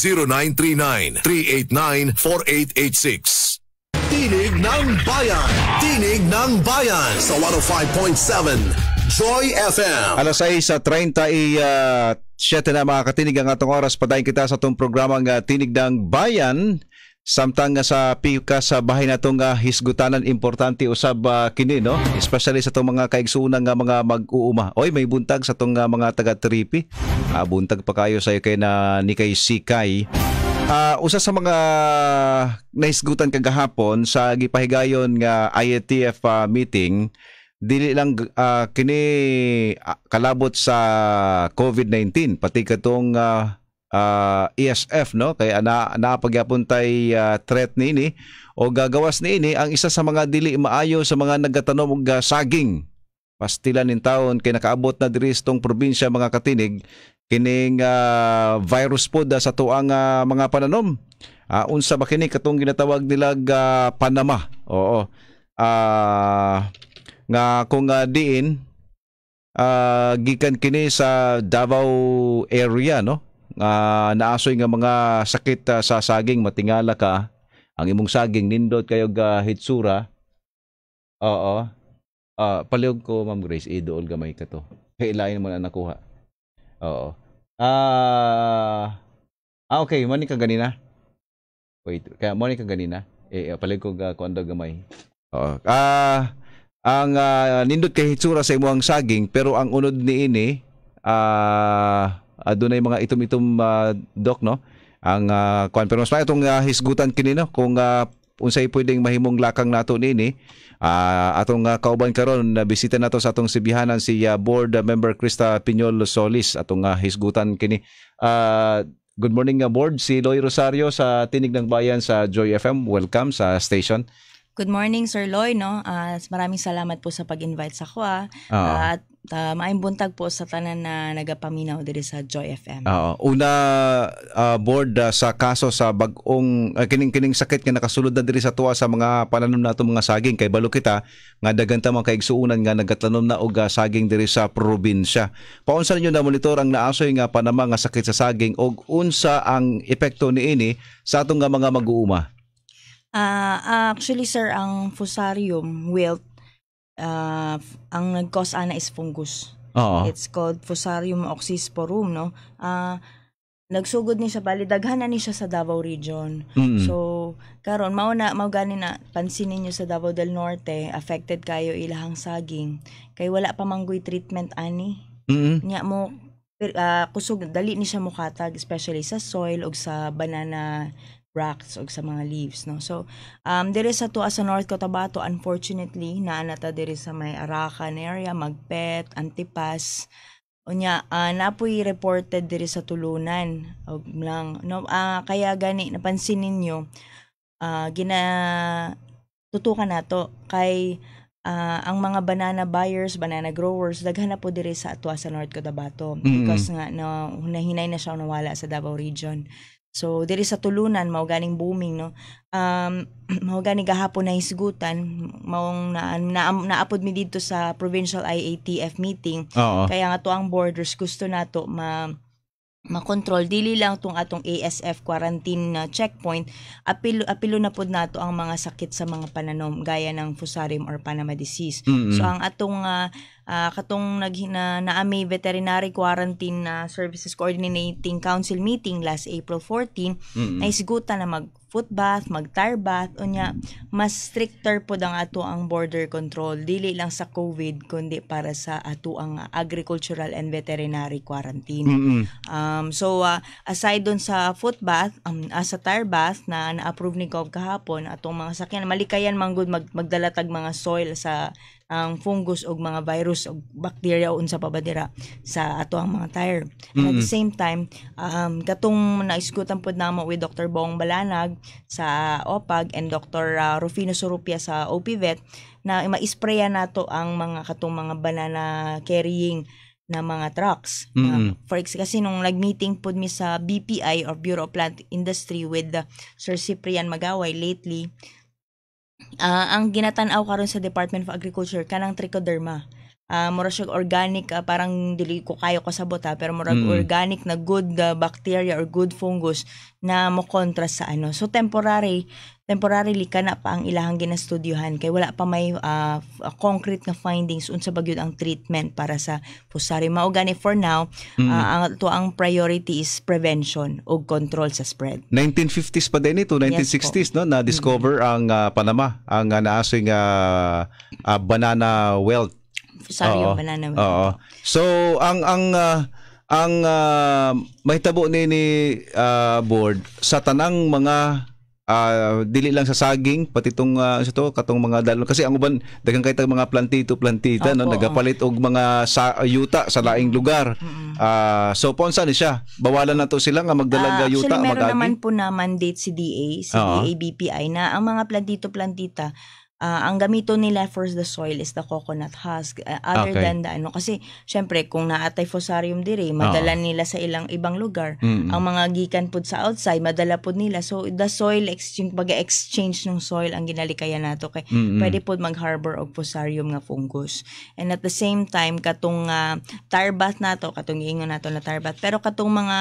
0939-389-4886. Tinig ng Bayan! Tinig ng Bayan! Sa 105.7 Joy FM. Alas 6 sa 30 uh, 7 na mga katinig ang atong oras. Padayin kita sa itong programang uh, Tinig ng Bayan. Samtang nga sa pika sa bahay na itong uh, hisgutanan, importante usab uh, kini, no? Especially sa itong mga kaigsunan nga mga mag-uuma. Oy, may buntag sa itong uh, mga taga-tripi. Uh, buntag pa kayo sa kay na ni kay Sikay. Uh, usa sa mga naisgutan kagahapon sa gipahigayon nga IATF uh, meeting, dili lang uh, kini uh, kalabot sa COVID-19 pati katong uh, uh, ah, ESF no kay ana napagyapuntay uh, threat ni ini o gagawas ni ini ang isa sa mga dili maayo sa mga nagatanom og uh, saging pastilan nin taon kay nakaabot na diri tong probinsya mga katinig kining uh, virus pod sa tuang uh, mga pananom uh, unsa ba kini katong ginatawag nila uh, Panama oo uh, nga kung uh, diin uh, gikan kini sa Davao area no uh, naasoy nga mga sakit uh, sa saging matingala ka ang imong saging nindot kayo ga hitsura oo uh, ah, paliog ko ma'am Grace idool gamay ka to kailain mo na nakuha oo ah uh, ah okay mo ka ganina wait kaya mo ka ganina eh, eh paliog ko ga kuan gamay oo ah uh, ang uh, nindot kay hitsura sa imong saging pero ang unod ni ini ah uh, uh, doon ay mga itom-itom uh, ah, doc no ang uh, ah, kuan pero mas pa itong uh, hisgutan kini no kung uh, unsay pwedeng mahimong lakang nato nini uh, atong uh, kauban karon na bisita nato sa atong sibihanan si uh, board member Krista Pinyol Solis atong uh, hisgutan kini uh, good morning uh, board si Loy Rosario sa tinig ng bayan sa Joy FM welcome sa station Good morning Sir Loy no. Uh, maraming salamat po sa pag-invite sa kwa. Uh, Uh, maayong buntag po sa tanan na nagapaminaw diri sa Joy FM. Oo. Uh, una uh, board uh, sa kaso sa bagong uh, kining kining sakit nga nakasulod na diri sa tuwa sa mga pananom nato mga saging kay balo kita nga dagan ta kay kaigsuonan nga nagatlanom na og uh, saging diri sa probinsya. Paunsa ninyo na monitor ang naasoy nga panama nga sakit sa saging og unsa ang epekto niini sa atong nga mga mag-uuma? Uh, actually sir ang fusarium wilt uh, ang nag-cause ana is fungus. Oo. It's called Fusarium oxysporum, no? Uh, nagsugod ni siya bali daghan ni siya sa Davao region. Mm-hmm. So karon mao na mao gani na pansinin niyo sa Davao del Norte affected kayo ilahang saging kay wala pa manggoy treatment ani. Mm-hmm. Nya mo uh, kusog dali ni siya mukatag especially sa soil o sa banana rocks o sa mga leaves no so um dere sa ato sa North Cotabato unfortunately naa ta dere sa may Arakan area Magpet Antipas unya uh, napoy reported diri sa tulunan og lang no uh, kaya gani napansin ninyo uh, gina tutukan nato kay uh, ang mga banana buyers, banana growers, daghan na po diri sa Atuasa North Cotabato mm-hmm. because nga no, nahinay na siya nawala sa Davao region. So diri sa tulunan mao ganing booming no. Um mao gani gahapon na isgutan, maong na, na, naapod mi dito sa provincial IATF meeting. Oo. Kaya nga to ang borders gusto nato ma makontrol dili lang tong atong ASF quarantine na checkpoint apilo apilo na pod nato ang mga sakit sa mga pananom gaya ng fusarium or Panama disease. Mm-hmm. So ang atong uh, uh, katong naghi na, naamay veterinary quarantine na uh, services coordinating council meeting last April 14 mm-hmm. na isiguta na mag foot bath, mag tire bath unya mas stricter pod ang ato ang border control dili lang sa COVID kundi para sa ato ang agricultural and veterinary quarantine. Mm-hmm. Um so uh, aside don sa foot bath, um, uh, sa tire bath na na-approve ni Gov kahapon atong mga sakyan malikayan manggod mag, magdala tag mga soil sa ang fungus og mga virus og bacteria unsa pa ba dira sa ato ang mga tire. Mm-hmm. At the same time, um katong naiskutan pud namo with Dr. Bong Balanag sa OPAG and Dr. Uh, Rufino Surupia sa OPVET na ma-sprayan nato ang mga katong mga banana carrying na mga trucks. Mm-hmm. Uh, for example, kasi nung nag-meeting po mi sa BPI or Bureau of Plant Industry with uh, Sir Ciprian Magaway lately, Ah, ang ginatanaw karon sa Department of Agriculture kanang Trichoderma uh, mura siya organic, uh, parang dili ko kayo kasabot ha, ah, pero mura mm. organic na good uh, bacteria or good fungus na mo kontra sa ano. So temporary, temporarily ka na pa ang ilahang ginastudyuhan kay wala pa may uh, concrete nga findings unsa ba gyud ang treatment para sa fusari mao gani for now mm. uh, ang to ang priority is prevention ug control sa spread 1950s pa din ito 1960s yes, no na discover mm. ang uh, Panama ang uh, naasing uh, uh, banana wealth Rosario, Oo. Banana Republic. Oo. So, ang ang uh, ang uh, ah, mahitabo ni ni uh, board sa tanang mga uh, dili lang sa saging pati tong uh, sa to katong mga dalon kasi ang uban daghang kay mga plantito plantita Opo, no nagapalit og mga sa, yuta sa laing lugar uh, so ponsa ni siya bawalan na to sila nga magdalaga uh, actually, yuta magagi naman po na mandate si DA si uh-huh. DA BPI na ang mga plantito plantita Uh, ang gamito nila for the soil is the coconut husk uh, other okay. than the ano kasi syempre kung naatay fusarium dire eh, madala uh nila sa ilang ibang lugar mm-hmm. ang mga gikan pod sa outside madala pod nila so the soil exchange baga exchange ng soil ang ginalikayan nato kay mm-hmm. pwede pod mag harbor og fusarium nga fungus and at the same time katong uh, tar bath nato katong giingon nato na tar bath pero katong mga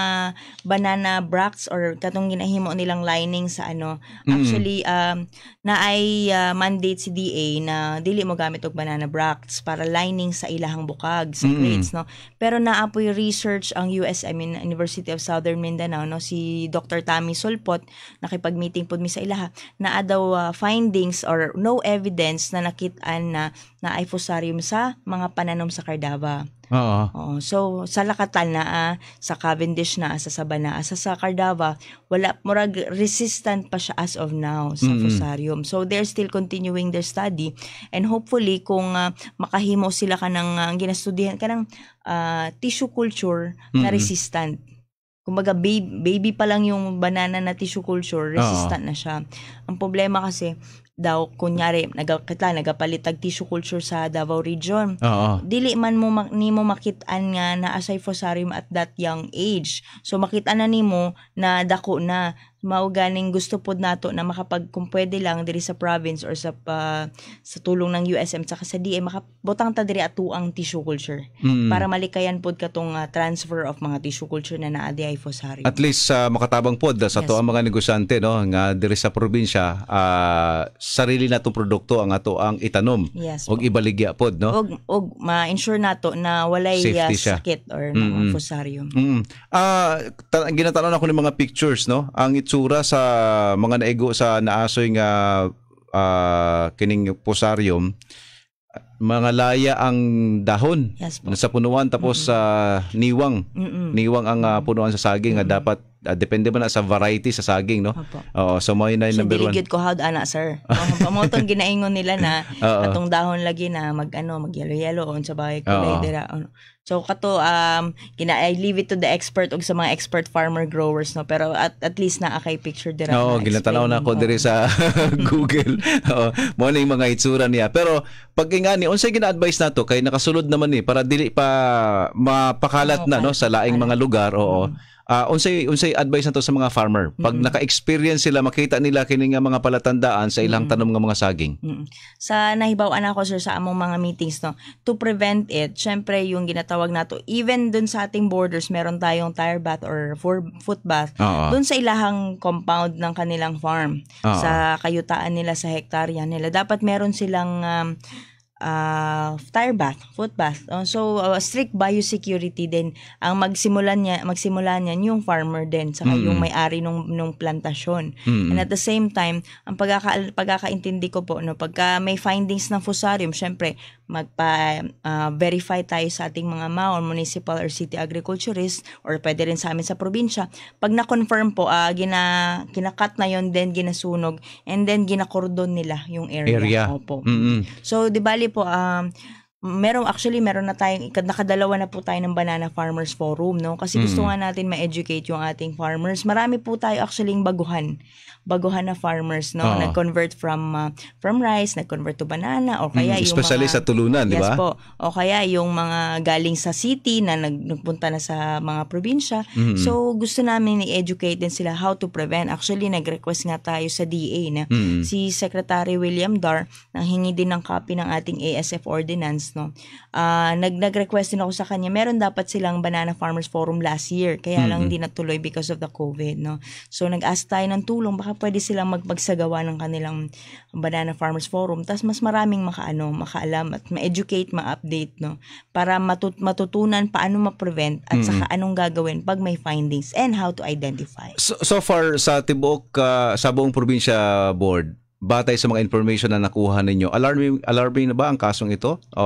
banana bracts or katong ginahimo nilang lining sa ano mm-hmm. actually um, na ay uh, ah, mandi update si DA na dili mo gamit og banana bracts para lining sa ilahang bukag sa mm. grades no pero naapoy research ang US I mean University of Southern Mindanao no si Dr. Tammy Solpot nakipag-meeting pud mi sa ilaha na daw uh, findings or no evidence na nakitaan na na ay fusarium sa mga pananom sa Cardava Oo. Oh, so sa Lakatan na ah, sa Cavendish na ah, sa Sabana ah, sa sa Cardava wala murag resistant pa siya as of now sa mm-hmm. fusarium. So they're still continuing their study and hopefully kung uh, makahimo sila kanang uh, ginastudihan kanang uh, tissue culture mm-hmm. na resistant kumbaga baby, baby pa lang yung banana na tissue culture, resistant Uh-oh. na siya. Ang problema kasi, daw kunyari nagakitla nagapalit tag tissue culture sa Davao region. Oo. Dili man mo mak, nimo makit-an nga na asay fosarium at that young age. So makita na nimo na dako na mao ganing gusto pod nato na makapag kung pwede lang diri sa province or sa uh, sa tulong ng USM sa sa DA makabutang ta diri ato ang tissue culture mm. para malikayan pod katong uh, ah, transfer of mga tissue culture na naa di ay At least uh, makatabang pod ah, sa yes. ang mga negosyante no nga diri sa probinsya uh, sarili nato produkto ang ato ang itanom. Yes, og ibaligya pod no. Og og ma-ensure nato na walay uh, sakit or mm-hmm. fosarium. Mm-hmm. Uh, ta- ginatanong ako ng mga pictures no. Ang its itsura sa mga naigo sa naasoy nga uh, kining posarium mga laya ang dahon yes, sa punuan tapos sa mm-hmm. uh, niwang mm-hmm. niwang ang uh, punuan sa saging mm-hmm. dapat uh, depende ba na sa variety sa saging no oh so mo na yung number 1 so ko hawd ana sir pamotong ginaingon nila na atong dahon lagi na magano mag yellow yellow on sa bahay kulay uh -oh. dira ano So kato um kina I leave it to the expert og sa mga expert farmer growers no pero at at least naa kay picture dira. Oo, ginatanaw na ko diri sa Google. Oo, mo na mga itsura niya. Pero pag nga ni unsay gina-advise nato kay nakasulod naman ni eh, para dili pa mapakalat oh, na no sa laing mga lugar. Oo. Mm-hmm uh, unsay unsay advice nato sa mga farmer pag mm-hmm. naka-experience sila makita nila kini nga mga palatandaan sa ilang mm-hmm. tanom nga mga saging mm-hmm. sa nahibaw-an ako sir sa among mga meetings no to prevent it syempre yung ginatawag nato even dun sa ating borders meron tayong tire bath or four foot bath uh-huh. dun sa ilahang compound ng kanilang farm uh-huh. sa kayutaan nila sa hektarya nila dapat meron silang um, uh, tire bath, foot bath. Uh, so uh, strict biosecurity din ang magsimulan niya, magsimula niyan yung farmer din saka mm-hmm. yung may-ari nung nung plantasyon. Mm-hmm. And at the same time, ang pagkaka pagkakaintindi ko po no, pagka may findings ng fusarium, syempre magpa uh, verify tayo sa ating mga MAO or municipal or city agriculturist or pwede rin sa amin sa probinsya. Pag na-confirm po, uh, gina kinakat na yon then ginasunog and then ginakordon nila yung area. area. Opo. Mm-hmm. So, di bali Actually po, um, Merong actually meron na tayong nakadalawa na po tayo ng Banana Farmers Forum no kasi gusto mm. nga natin ma-educate yung ating farmers. Marami po tayo actually baguhan baguhan na farmers no, uh-huh. nag-convert from uh, from rice, nag-convert to banana o hmm, kaya mm, yung especially mga, sa tulunan, di ba? Yes po. O kaya yung mga galing sa city na nag, nagpunta na sa mga probinsya. Mm-hmm. So gusto namin i-educate din sila how to prevent. Actually nag-request nga tayo sa DA na mm-hmm. si Secretary William Dar nang hingi din ng copy ng ating ASF ordinance no. Uh, nag nag-request din ako sa kanya. Meron dapat silang Banana Farmers Forum last year. Kaya mm-hmm. lang hindi hmm. natuloy because of the COVID no. So nag-ask tayo ng tulong baka pwede silang magpagsagawa ng kanilang Banana Farmers Forum Tapos mas maraming makaano, makaalam at ma-educate, ma-update no para matut- matutunan paano ma-prevent at mm-hmm. saka anong gagawin pag may findings and how to identify. So, so far sa Tibuok uh, sa buong probinsya board, batay sa mga information na nakuha ninyo, alarming, alarming na ba ang kasong ito? O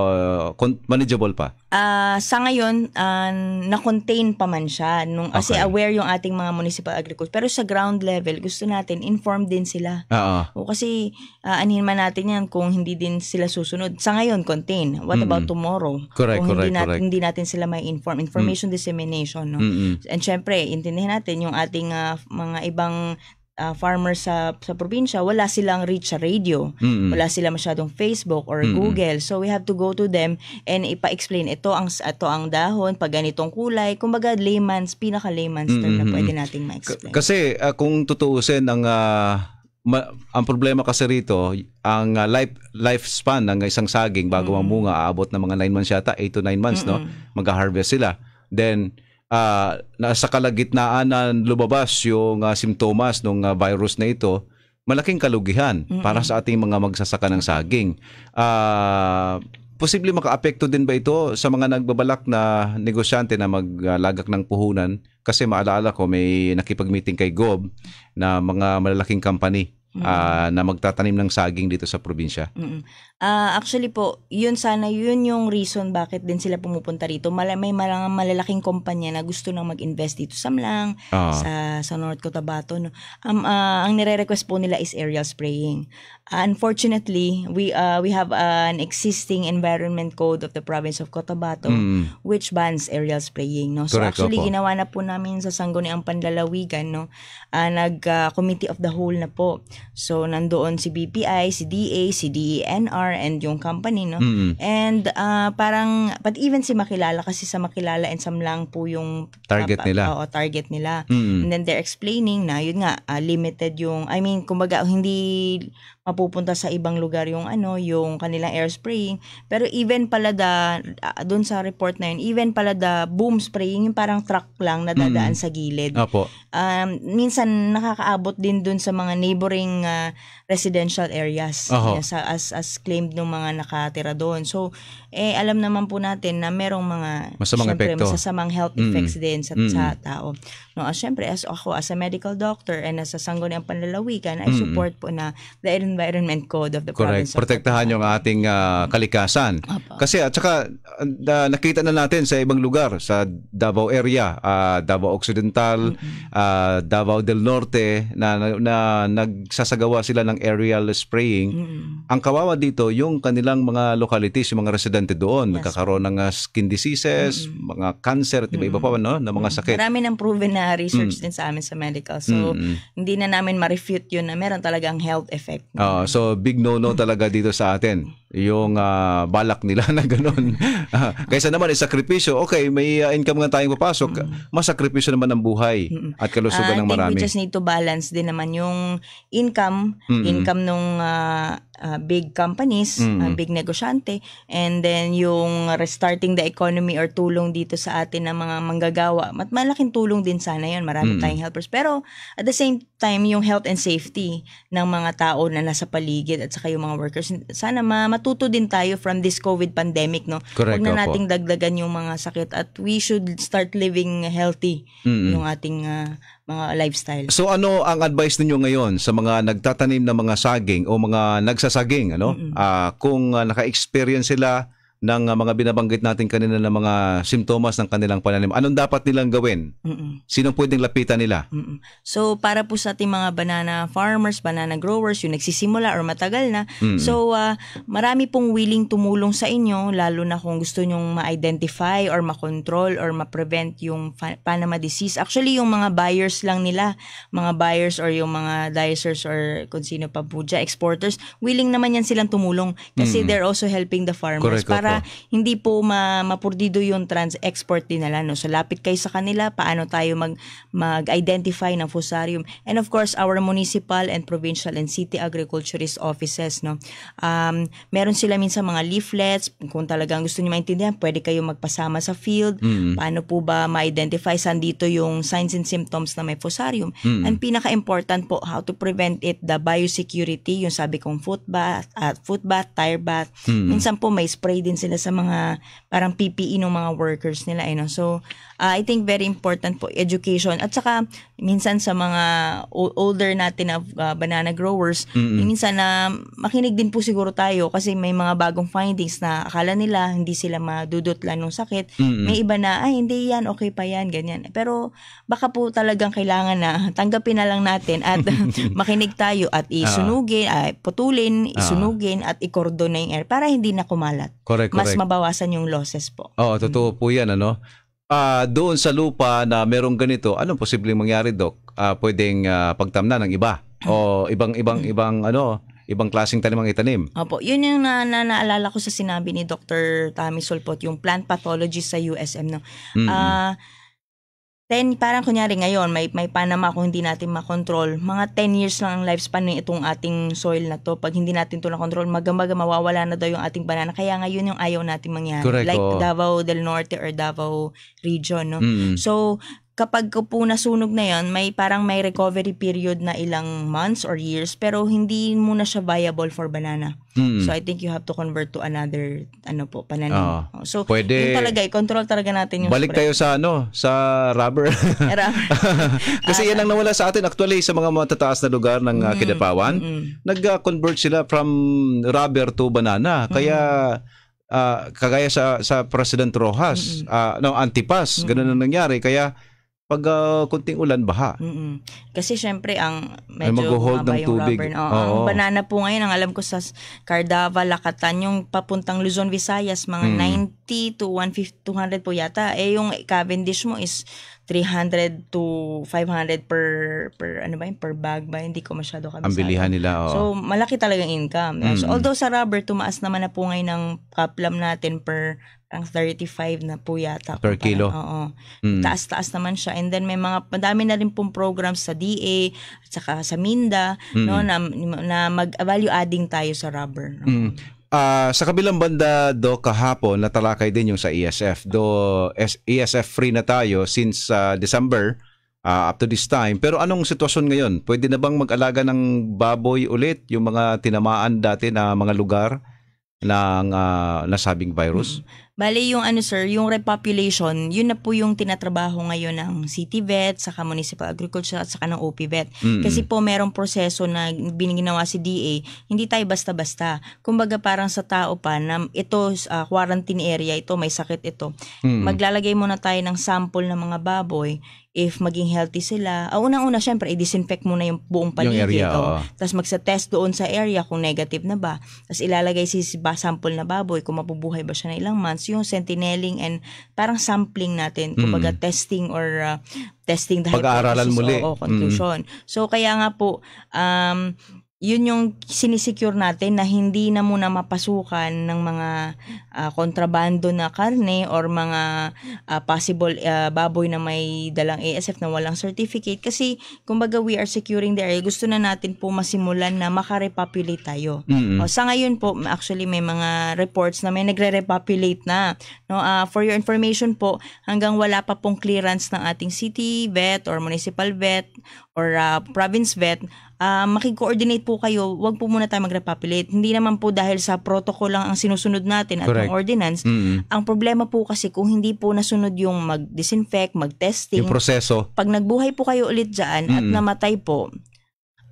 manageable pa? Uh, sa ngayon, uh, na-contain pa man siya. Nung, okay. Kasi aware yung ating mga municipal agriculture. Pero sa ground level, gusto natin, inform din sila. Uh-oh. O kasi, uh, ah, anin man natin yan kung hindi din sila susunod. Sa ngayon, contain. What mm-hmm. about tomorrow? Correct, kung correct, hindi natin, correct. hindi natin sila may inform. Information mm-hmm. dissemination. No? Mm-hmm. And syempre, intindihin natin yung ating uh, mga ibang uh, ah, farmers sa sa probinsya, wala silang reach sa radio. Mm-hmm. Wala sila masyadong Facebook or mm-hmm. Google. So we have to go to them and ipa-explain ito ang ito ang dahon pag ganitong kulay. Kumbaga layman's pinaka layman's mm-hmm. term na pwede nating ma-explain. K- kasi uh, kung tutuusin ang uh, ma- ang problema kasi rito, ang uh, life lifespan ng isang saging bago mm-hmm. mamunga aabot ng mga 9 months yata, 8 to 9 months, mm-hmm. no? Magha-harvest sila. Then uh, nasa kalagitnaan na lumabas yung uh, simptomas ng uh, ah, virus na ito, malaking kalugihan mm-hmm. para sa ating mga magsasaka ng saging. Uh, posible maka-apekto din ba ito sa mga nagbabalak na negosyante na maglagak ng puhunan? Kasi maalala ko may nakipag-meeting kay Gob na mga malalaking company uh, na magtatanim ng saging dito sa probinsya. Mm-hmm. Uh, actually po, yun sana yun yung reason bakit din sila pumupunta rito. Mal- may malang, malalaking kumpanya na gusto nang mag-invest dito sa Mlang, uh sa, sa North Cotabato. No? Um, uh, ang nire-request po nila is aerial spraying. Uh, unfortunately, we uh, we have uh, an existing environment code of the province of Cotabato mm. which bans aerial spraying. No? So Correct actually, po. ginawa na po namin sa Sangguniang Panlalawigan. No? Uh, Nag-committee uh, of the whole na po. So nandoon si BPI, si DA, si DENR, Omar and yung company, no? Mm-hmm. And uh, parang, but even si Makilala, kasi sa Makilala and Samlang po yung... Target uh, nila. Oo, target nila. Mm-hmm. And then they're explaining na, yun nga, uh, limited yung, I mean, kumbaga, hindi mapupunta sa ibang lugar yung ano, yung kanilang air spraying. Pero even pala da, uh, doon sa report na yun, even pala da boom spraying, yung parang truck lang na dadaan mm sa gilid. Opo. Um, minsan nakakaabot din doon sa mga neighboring uh, residential areas yes, as, as claimed ng mga nakatira doon. So, eh, alam naman po natin na merong mga masamang syempre, epekto. masasamang health mm effects din sa, mm sa tao. No, uh, syempre, as ako, as a medical doctor and as a sanggunian panlalawigan, mm I support po na the Environment Code of the Correct. Province. Correct. Protektahan yung ating uh, kalikasan. Opo. Kasi at saka uh, nakita na natin sa ibang lugar sa Davao area, uh, Davao Occidental, mm-hmm. uh, Davao del Norte na, na, na nagsasagawa sila ng aerial spraying. Mm-hmm. Ang kawawa dito yung kanilang mga localities, yung mga residente doon, yes. nagkakaroon ng skin diseases, mm-hmm. mga cancer, at iba-iba pa no, na mga sakit. Marami ng proven na research mm-hmm. din sa amin sa medical. So mm-hmm. hindi na namin ma-refute yun na meron talagang health effect. No? Ah, so big no-no talaga dito sa atin yung uh, balak nila na ganun. Ah, kaysa naman sakripisyo. okay, may uh, income nga tayong papasok, mm-hmm. masakripisyo naman ang buhay at kalusugan uh, ng marami. We just need to balance din naman yung income, mm-hmm. income nung uh, uh, big companies, mm-hmm. uh, big negosyante, and then yung restarting the economy or tulong dito sa atin ng mga manggagawa. Mat malaking tulong din sana yun, marami mm-hmm. tayong helpers. Pero at the same time, yung health and safety ng mga tao na nasa paligid at saka yung mga workers, sana ma matuto din tayo from this COVID pandemic, no? Correct, Huwag na nating po. dagdagan yung mga sakit at we should start living healthy mm-hmm. yung ating uh, mga lifestyle. So ano ang advice ninyo ngayon sa mga nagtatanim ng mga saging o mga nagsasaging ano? Mm-hmm. Uh, kung uh, naka-experience sila ng ah, mga binabanggit natin kanina ng mga simptomas ng kanilang pananim. Anong dapat nilang gawin? Mm-mm. Sinong pwedeng lapitan nila? Mm-mm. So, para po sa ating mga banana farmers, banana growers, yung nagsisimula or matagal na, Mm-mm. so uh, marami pong willing tumulong sa inyo, lalo na kung gusto nyong ma-identify or ma-control or ma-prevent yung Panama disease. Actually, yung mga buyers lang nila, mga buyers or yung mga dicers or kung sino pa po dyan, exporters, willing naman yan silang tumulong kasi Mm-mm. they're also helping the farmers correct, para para Opo. hindi po ma- mapurdido yung trans export din nila. No? So lapit kayo sa kanila, paano tayo mag- mag-identify ng fusarium. And of course, our municipal and provincial and city agriculturist offices. No? Um, meron sila minsan mga leaflets. Kung talagang gusto niyo maintindihan, pwede kayo magpasama sa field. mm Paano po ba ma-identify saan dito yung signs and symptoms na may fusarium. mm And pinaka-important po, how to prevent it, the biosecurity, yung sabi kong foot bath, uh, foot bath, tire bath. mm Minsan po may spray din sila sa mga parang PPE ng mga workers nila. Eh, no? So, uh, I think very important po education at saka minsan sa mga older natin na uh, banana growers, mm-hmm. minsan na uh, makinig din po siguro tayo kasi may mga bagong findings na akala nila hindi sila madudot madudutla ng sakit. Mm-hmm. May iba na ay hindi yan, okay pa yan, ganyan. Pero baka po talagang kailangan na tanggapin na lang natin at makinig tayo at ah. isunugin, uh, uh putulin, isunugin uh, at ikordon na yung air para hindi na kumalat. Correct, correct. Mas mabawasan yung losses po. Oo, totoo po yan ano uh, doon sa lupa na merong ganito, anong posibleng mangyari, Doc? Uh, ah, pwedeng uh, ah, pagtamna ng iba o ibang-ibang ibang ano, ibang klaseng tanim ang itanim. Opo, yun yung na, na, naalala ko sa sinabi ni Dr. Tami Solpot, yung plant pathology sa USM. No? Mm-hmm. Uh, Ten, parang kunyari ngayon, may, may Panama kung hindi natin makontrol. Mga 10 years lang ang lifespan ng itong ating soil na to. Pag hindi natin to na-control, magamaga mawawala na daw yung ating banana. Kaya ngayon yung ayaw natin mangyari. Correct, like Davao del Norte or Davao region. No? Mm. So, kapag ko po nasunog na yon, may parang may recovery period na ilang months or years pero hindi muna siya viable for banana. Mm. So I think you have to convert to another ano po pananim. Uh, ah, oh, so pwede, yun talaga i-control eh, talaga natin yung Balik spray. tayo sa ano, sa rubber. Kasi uh, yan ang nawala sa atin actually sa mga matataas na lugar ng uh, Kidapawan. Mm-hmm. Nag-convert sila from rubber to banana. Kaya mm uh, kagaya sa sa President Rojas, mm-hmm. uh, no Antipas, mm-hmm. ganun ang nangyari kaya pag uh, kunting ulan, baha. Mm-mm. Kasi syempre, ang medyo mag-hold ng tubig. Rubber. Oo, Oo. Ang banana po ngayon, ang alam ko sa Cardava, Lakatan, yung papuntang Luzon, Visayas, mga mm. 90 to 150, 200 po yata. Eh, yung Cavendish mo is 300 to 500 per, per ano ba yun, per bag ba? Hindi ko masyado kabisado. Ang bilihan nila, oo. So, malaki talagang income. mm So, although sa rubber, tumaas naman na po ngayon ng kaplam natin per ang 35 na po yata. per parang, kilo? Oo. Mm. Taas-taas naman siya. And then may mga, madami na rin pong programs sa DA at saka sa Minda mm. no, hmm. na, na mag-value adding tayo sa rubber. No? Mm. Uh, sa kabilang banda do kahapon natalakay din yung sa ESF. Do ESF free na tayo since uh, December uh, up to this time. Pero anong sitwasyon ngayon? Pwede na bang mag-alaga ng baboy ulit yung mga tinamaan dati na mga lugar ng uh, nasabing virus? Mm-hmm. Bale yung ano sir, yung repopulation, yun na po yung tinatrabaho ngayon ng City Vet, saka Municipal Agriculture at saka ng OP Vet. Mm-hmm. Kasi po merong proseso na biniginawa si DA, hindi tayo basta-basta. Kumbaga parang sa tao pa na ito uh, quarantine area, ito may sakit ito. Mm-hmm. Maglalagay muna tayo ng sample ng mga baboy if maging healthy sila. Uh, unang-una syempre i-disinfect muna yung buong paligid. Yung oh. Tapos magsa-test doon sa area kung negative na ba. Tapos ilalagay si sample na baboy kung mabubuhay ba siya na ilang months yung sentineling and parang sampling natin, mm. kumbaga testing or uh, testing the Pag-aaralan muli. o, o conclusion. Mm. So kaya nga po um yun yung sinisecure natin na hindi na muna mapasukan ng mga uh, kontrabando na karne or mga uh, possible uh, baboy na may dalang ASF na walang certificate kasi kumbaga we are securing the area gusto na natin po masimulan na makarepopulate tayo. Mm-hmm. O, oh, sa ngayon po actually may mga reports na may nagre-repopulate na. No uh, for your information po hanggang wala pa pong clearance ng ating city vet or municipal vet or uh, province vet uh, makikoordinate po kayo, wag po muna tayo magrepopulate. Hindi naman po dahil sa protocol lang ang sinusunod natin at ang ordinance. Mm-hmm. Ang problema po kasi kung hindi po nasunod yung mag-disinfect, mag-testing. Yung proseso. Pag nagbuhay po kayo ulit dyan mm-hmm. at namatay po,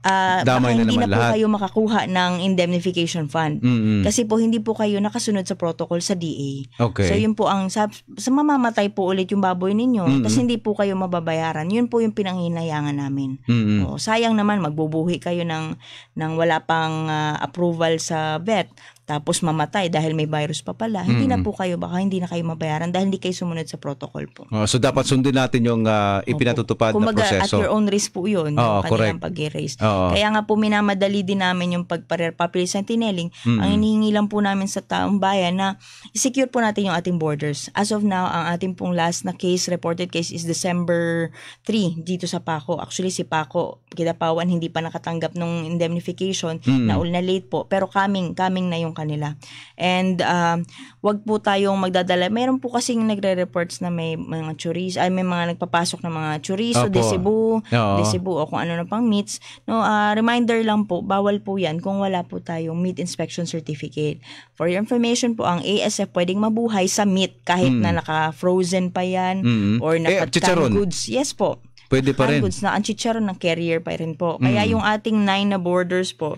uh, Damay baka na hindi na, na po lahat. kayo makakuha ng indemnification fund. Mm-hmm. Kasi po hindi po kayo nakasunod sa protocol sa DA. Okay. So yun po ang sa, sa mamamatay po ulit yung baboy ninyo mm-hmm. tapos hindi po kayo mababayaran. Yun po yung pinanghinayangan namin. Mm-hmm. O, sayang naman magbubuhi kayo ng ng wala pang uh, approval sa vet tapos mamatay dahil may virus pa pala, mm-hmm. hindi na po kayo, baka hindi na kayo mabayaran dahil hindi kayo sumunod sa protocol po. Oh, so dapat sundin natin yung uh, ipinatutupad Opo. na proseso. At your own risk po yun, oh, yung kanilang pag-erase. Oh, Kaya nga po minamadali din namin yung pagparer papel sentinelling. Mm-hmm. Ang hinihingi lang po namin sa taong bayan na secure po natin yung ating borders. As of now, ang ating pong last na case, reported case is December 3 dito sa Paco. Actually si Paco, Kidapawan hindi pa nakatanggap ng indemnification, mm-hmm. na all na late po. Pero coming, coming na yung kanila. And um, wag po tayong magdadala. Meron po kasing nagre-reports na may mga chorizo, ay may mga nagpapasok ng mga chorizo, Opo. de Cebu, Oo. de Cebu o kung ano na pang meats. No, uh, reminder lang po, bawal po 'yan kung wala po tayong meat inspection certificate. For your information po, ang ASF pwedeng mabuhay sa meat kahit mm. na naka-frozen pa 'yan mm-hmm. or eh, naka-canned eh, goods. Yes po. Pwede pa rin. goods na ang chicharon ng carrier pa rin po. Kaya mm. yung ating nine na borders po,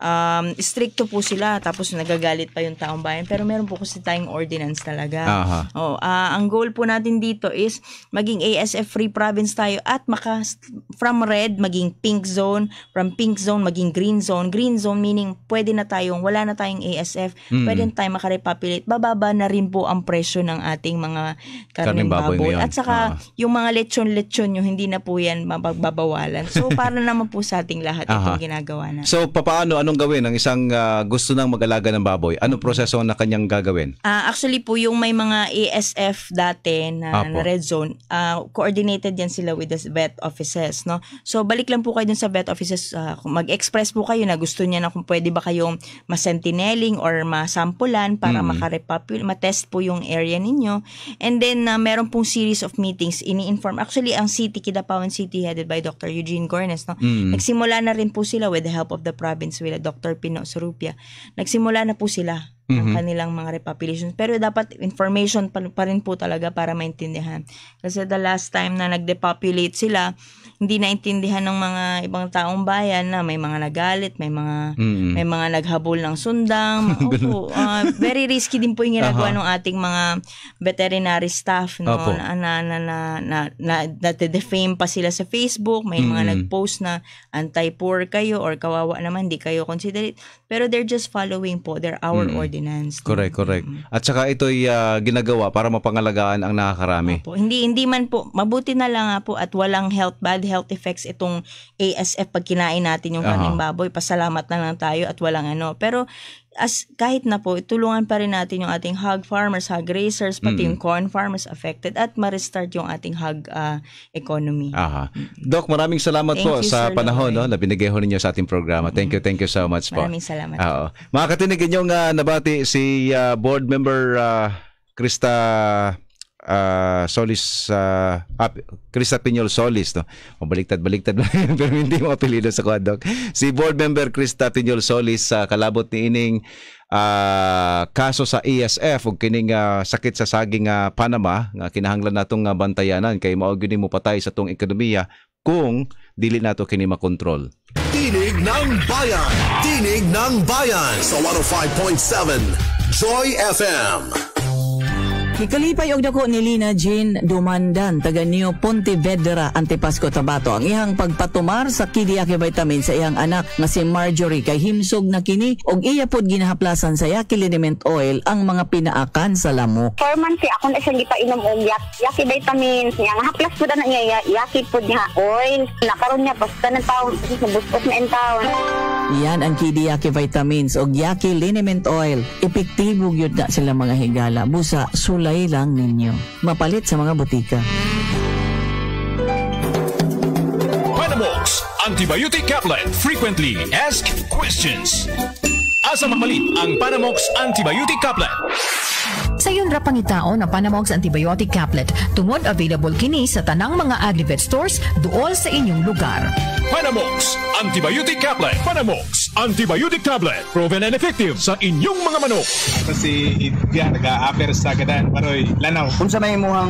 um, stricto po sila tapos nagagalit pa yung taong bayan pero meron po kasi tayong ordinance talaga. Uh-huh. Oh, uh, ang goal po natin dito is maging ASF free province tayo at maka from red maging pink zone, from pink zone maging green zone. Green zone meaning pwede na tayong wala na tayong ASF, mm. pwede na tayong makarepopulate. Bababa na rin po ang presyo ng ating mga karneng baboy. baboy at saka uh-huh. yung mga lechon-lechon yung hindi na po yan mababawalan. So para naman po sa ating lahat uh-huh. itong ginagawa na. So paano ano anong gawin ng isang ah, gusto nang mag-alaga ng baboy? Ano proseso na kanyang gagawin? Ah, actually po, yung may mga ASF dati na, na red zone, ah, coordinated yan sila with the vet offices. no So, balik lang po kayo dun sa vet offices. ah, kung mag-express po kayo na gusto niya na kung pwede ba kayong masentineling or ma masampulan para Mm. ma-test po yung area ninyo. And then, ah, meron pong series of meetings. Ini-inform. Actually, ang city, Kidapawan City, headed by Dr. Eugene Gornes, no? Mm. Nagsimula na rin po sila with the help of the province, with Dr. Pino Surupia, nagsimula na po sila mm-hmm. ng mhm. kanilang mga repopulations. Pero dapat information pa, pa rin po talaga para maintindihan. Kasi the last time na nagdepopulate sila, hindi naintindihan ng mga ibang taong bayan na may mga nagalit, may mga mm. may mga naghabol ng sundang. Opo, uh, ah, very risky din po yung ginagawa uh-huh. ng ating mga veterinary staff no Opo. na na na na, na, na, na defame pa sila sa Facebook, may mm. mga nag-post na anti-poor kayo or kawawa naman hindi kayo considerate. Pero they're just following po their our mm. ordinance. Correct, no? correct. At saka ito'y uh, ginagawa para mapangalagaan ang nakakarami. Opo, hindi hindi man po mabuti na lang po at walang health bad health effects itong ASF pag kinain natin yung kaning baboy. Pasalamat na lang tayo at walang ano. Pero as kahit na po, tulungan pa rin natin yung ating hog farmers, hog raisers, pati mm. yung corn farmers affected at ma-restart yung ating hog uh, economy. Aha. Doc, maraming salamat thank po sa sir, panahon Lord. no, na binigay ho ninyo sa ating programa. Thank mm. you, thank you so much po. Maraming salamat. Ah, oo. Mga katinig, inyong uh, nabati si uh, board member uh, Krista uh, Solis uh, ah, Chris Pinyol Solis no. Mabaliktad-baliktad lang yun, pero hindi mo apelyido sa Kwadok. Si board member Chris Pinyol Solis sa uh, kalabot ni ining uh, kaso sa ESF ug kining uh, sakit sa saging uh, Panama nga kinahanglan natong uh, bantayanan kay mao gyud mo patay sa tong ekonomiya kung dili nato kini makontrol. Tinig ng bayan. Tinig ng bayan sa 105.7 Joy FM. Gikalipay og dako ni Lina Jean Dumandan taga New Pontevedra Antipasco Tabato ang iyang pagpatumar sa kidiyake vitamin sa iyang anak nga si Marjorie kay himsog na kini og iya pod ginahaplasan sa yaki liniment oil ang mga pinaakan sa lamo. Four months siya, ako na siya gipainom og yak, yaki vitamins niya nga haplas pud ana niya yaki pod niya oil nakaron niya basta nang sa nabusot na entawon. Yan ang kidiyake vitamins og yaki liniment oil. Epektibo gyud na sila mga higala busa sula Ikulay lang ninyo. Mapalit sa mga butika. Panamox, Antibiotic Caplet, frequently asked questions. Asa mamalit ang Panamox Antibiotic Caplet? Sa yun rapang pangitaon ang Panamox Antibiotic Caplet, tungod available kini sa tanang mga agrivet stores duol sa inyong lugar. Panamox Antibiotic Caplet, Panamox Antibiotic Tablet. Proven and effective sa inyong mga manok. Kasi itya nag a sa kadaan paroy lanaw. Kung sa may muhang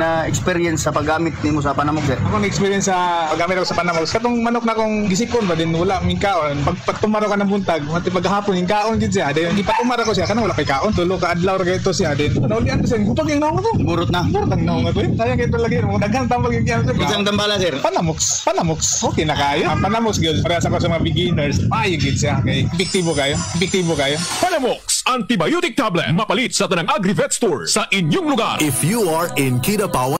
na experience sa paggamit ni mo sa panamog eh? Ako experience sa paggamit ako sa panamog. katong manok na kong gisikon ba din wala ming kaon. Pag, pag tumaro ka ng buntag, mati paghapon yung kaon din siya. Dayon ipatumara ko siya kanang wala kay kaon. Tulo ka adlaw ra gayto siya din. Naulian ko siya. Gutang yung naong to. Burot na. Burot ang naong to. Sayang kay lagi. Daghan tambal yung kiyan. Isang tambala sir. Panamox. Panamox. Okay na kayo. Ah, Panamox gyud para sa mga beginners. Bye, gid siya kay biktibo kayo. Biktibo kayo. Palamox Antibiotic Tablet mapalit sa tanang AgriVet Store sa inyong lugar. If you are in Kidapawan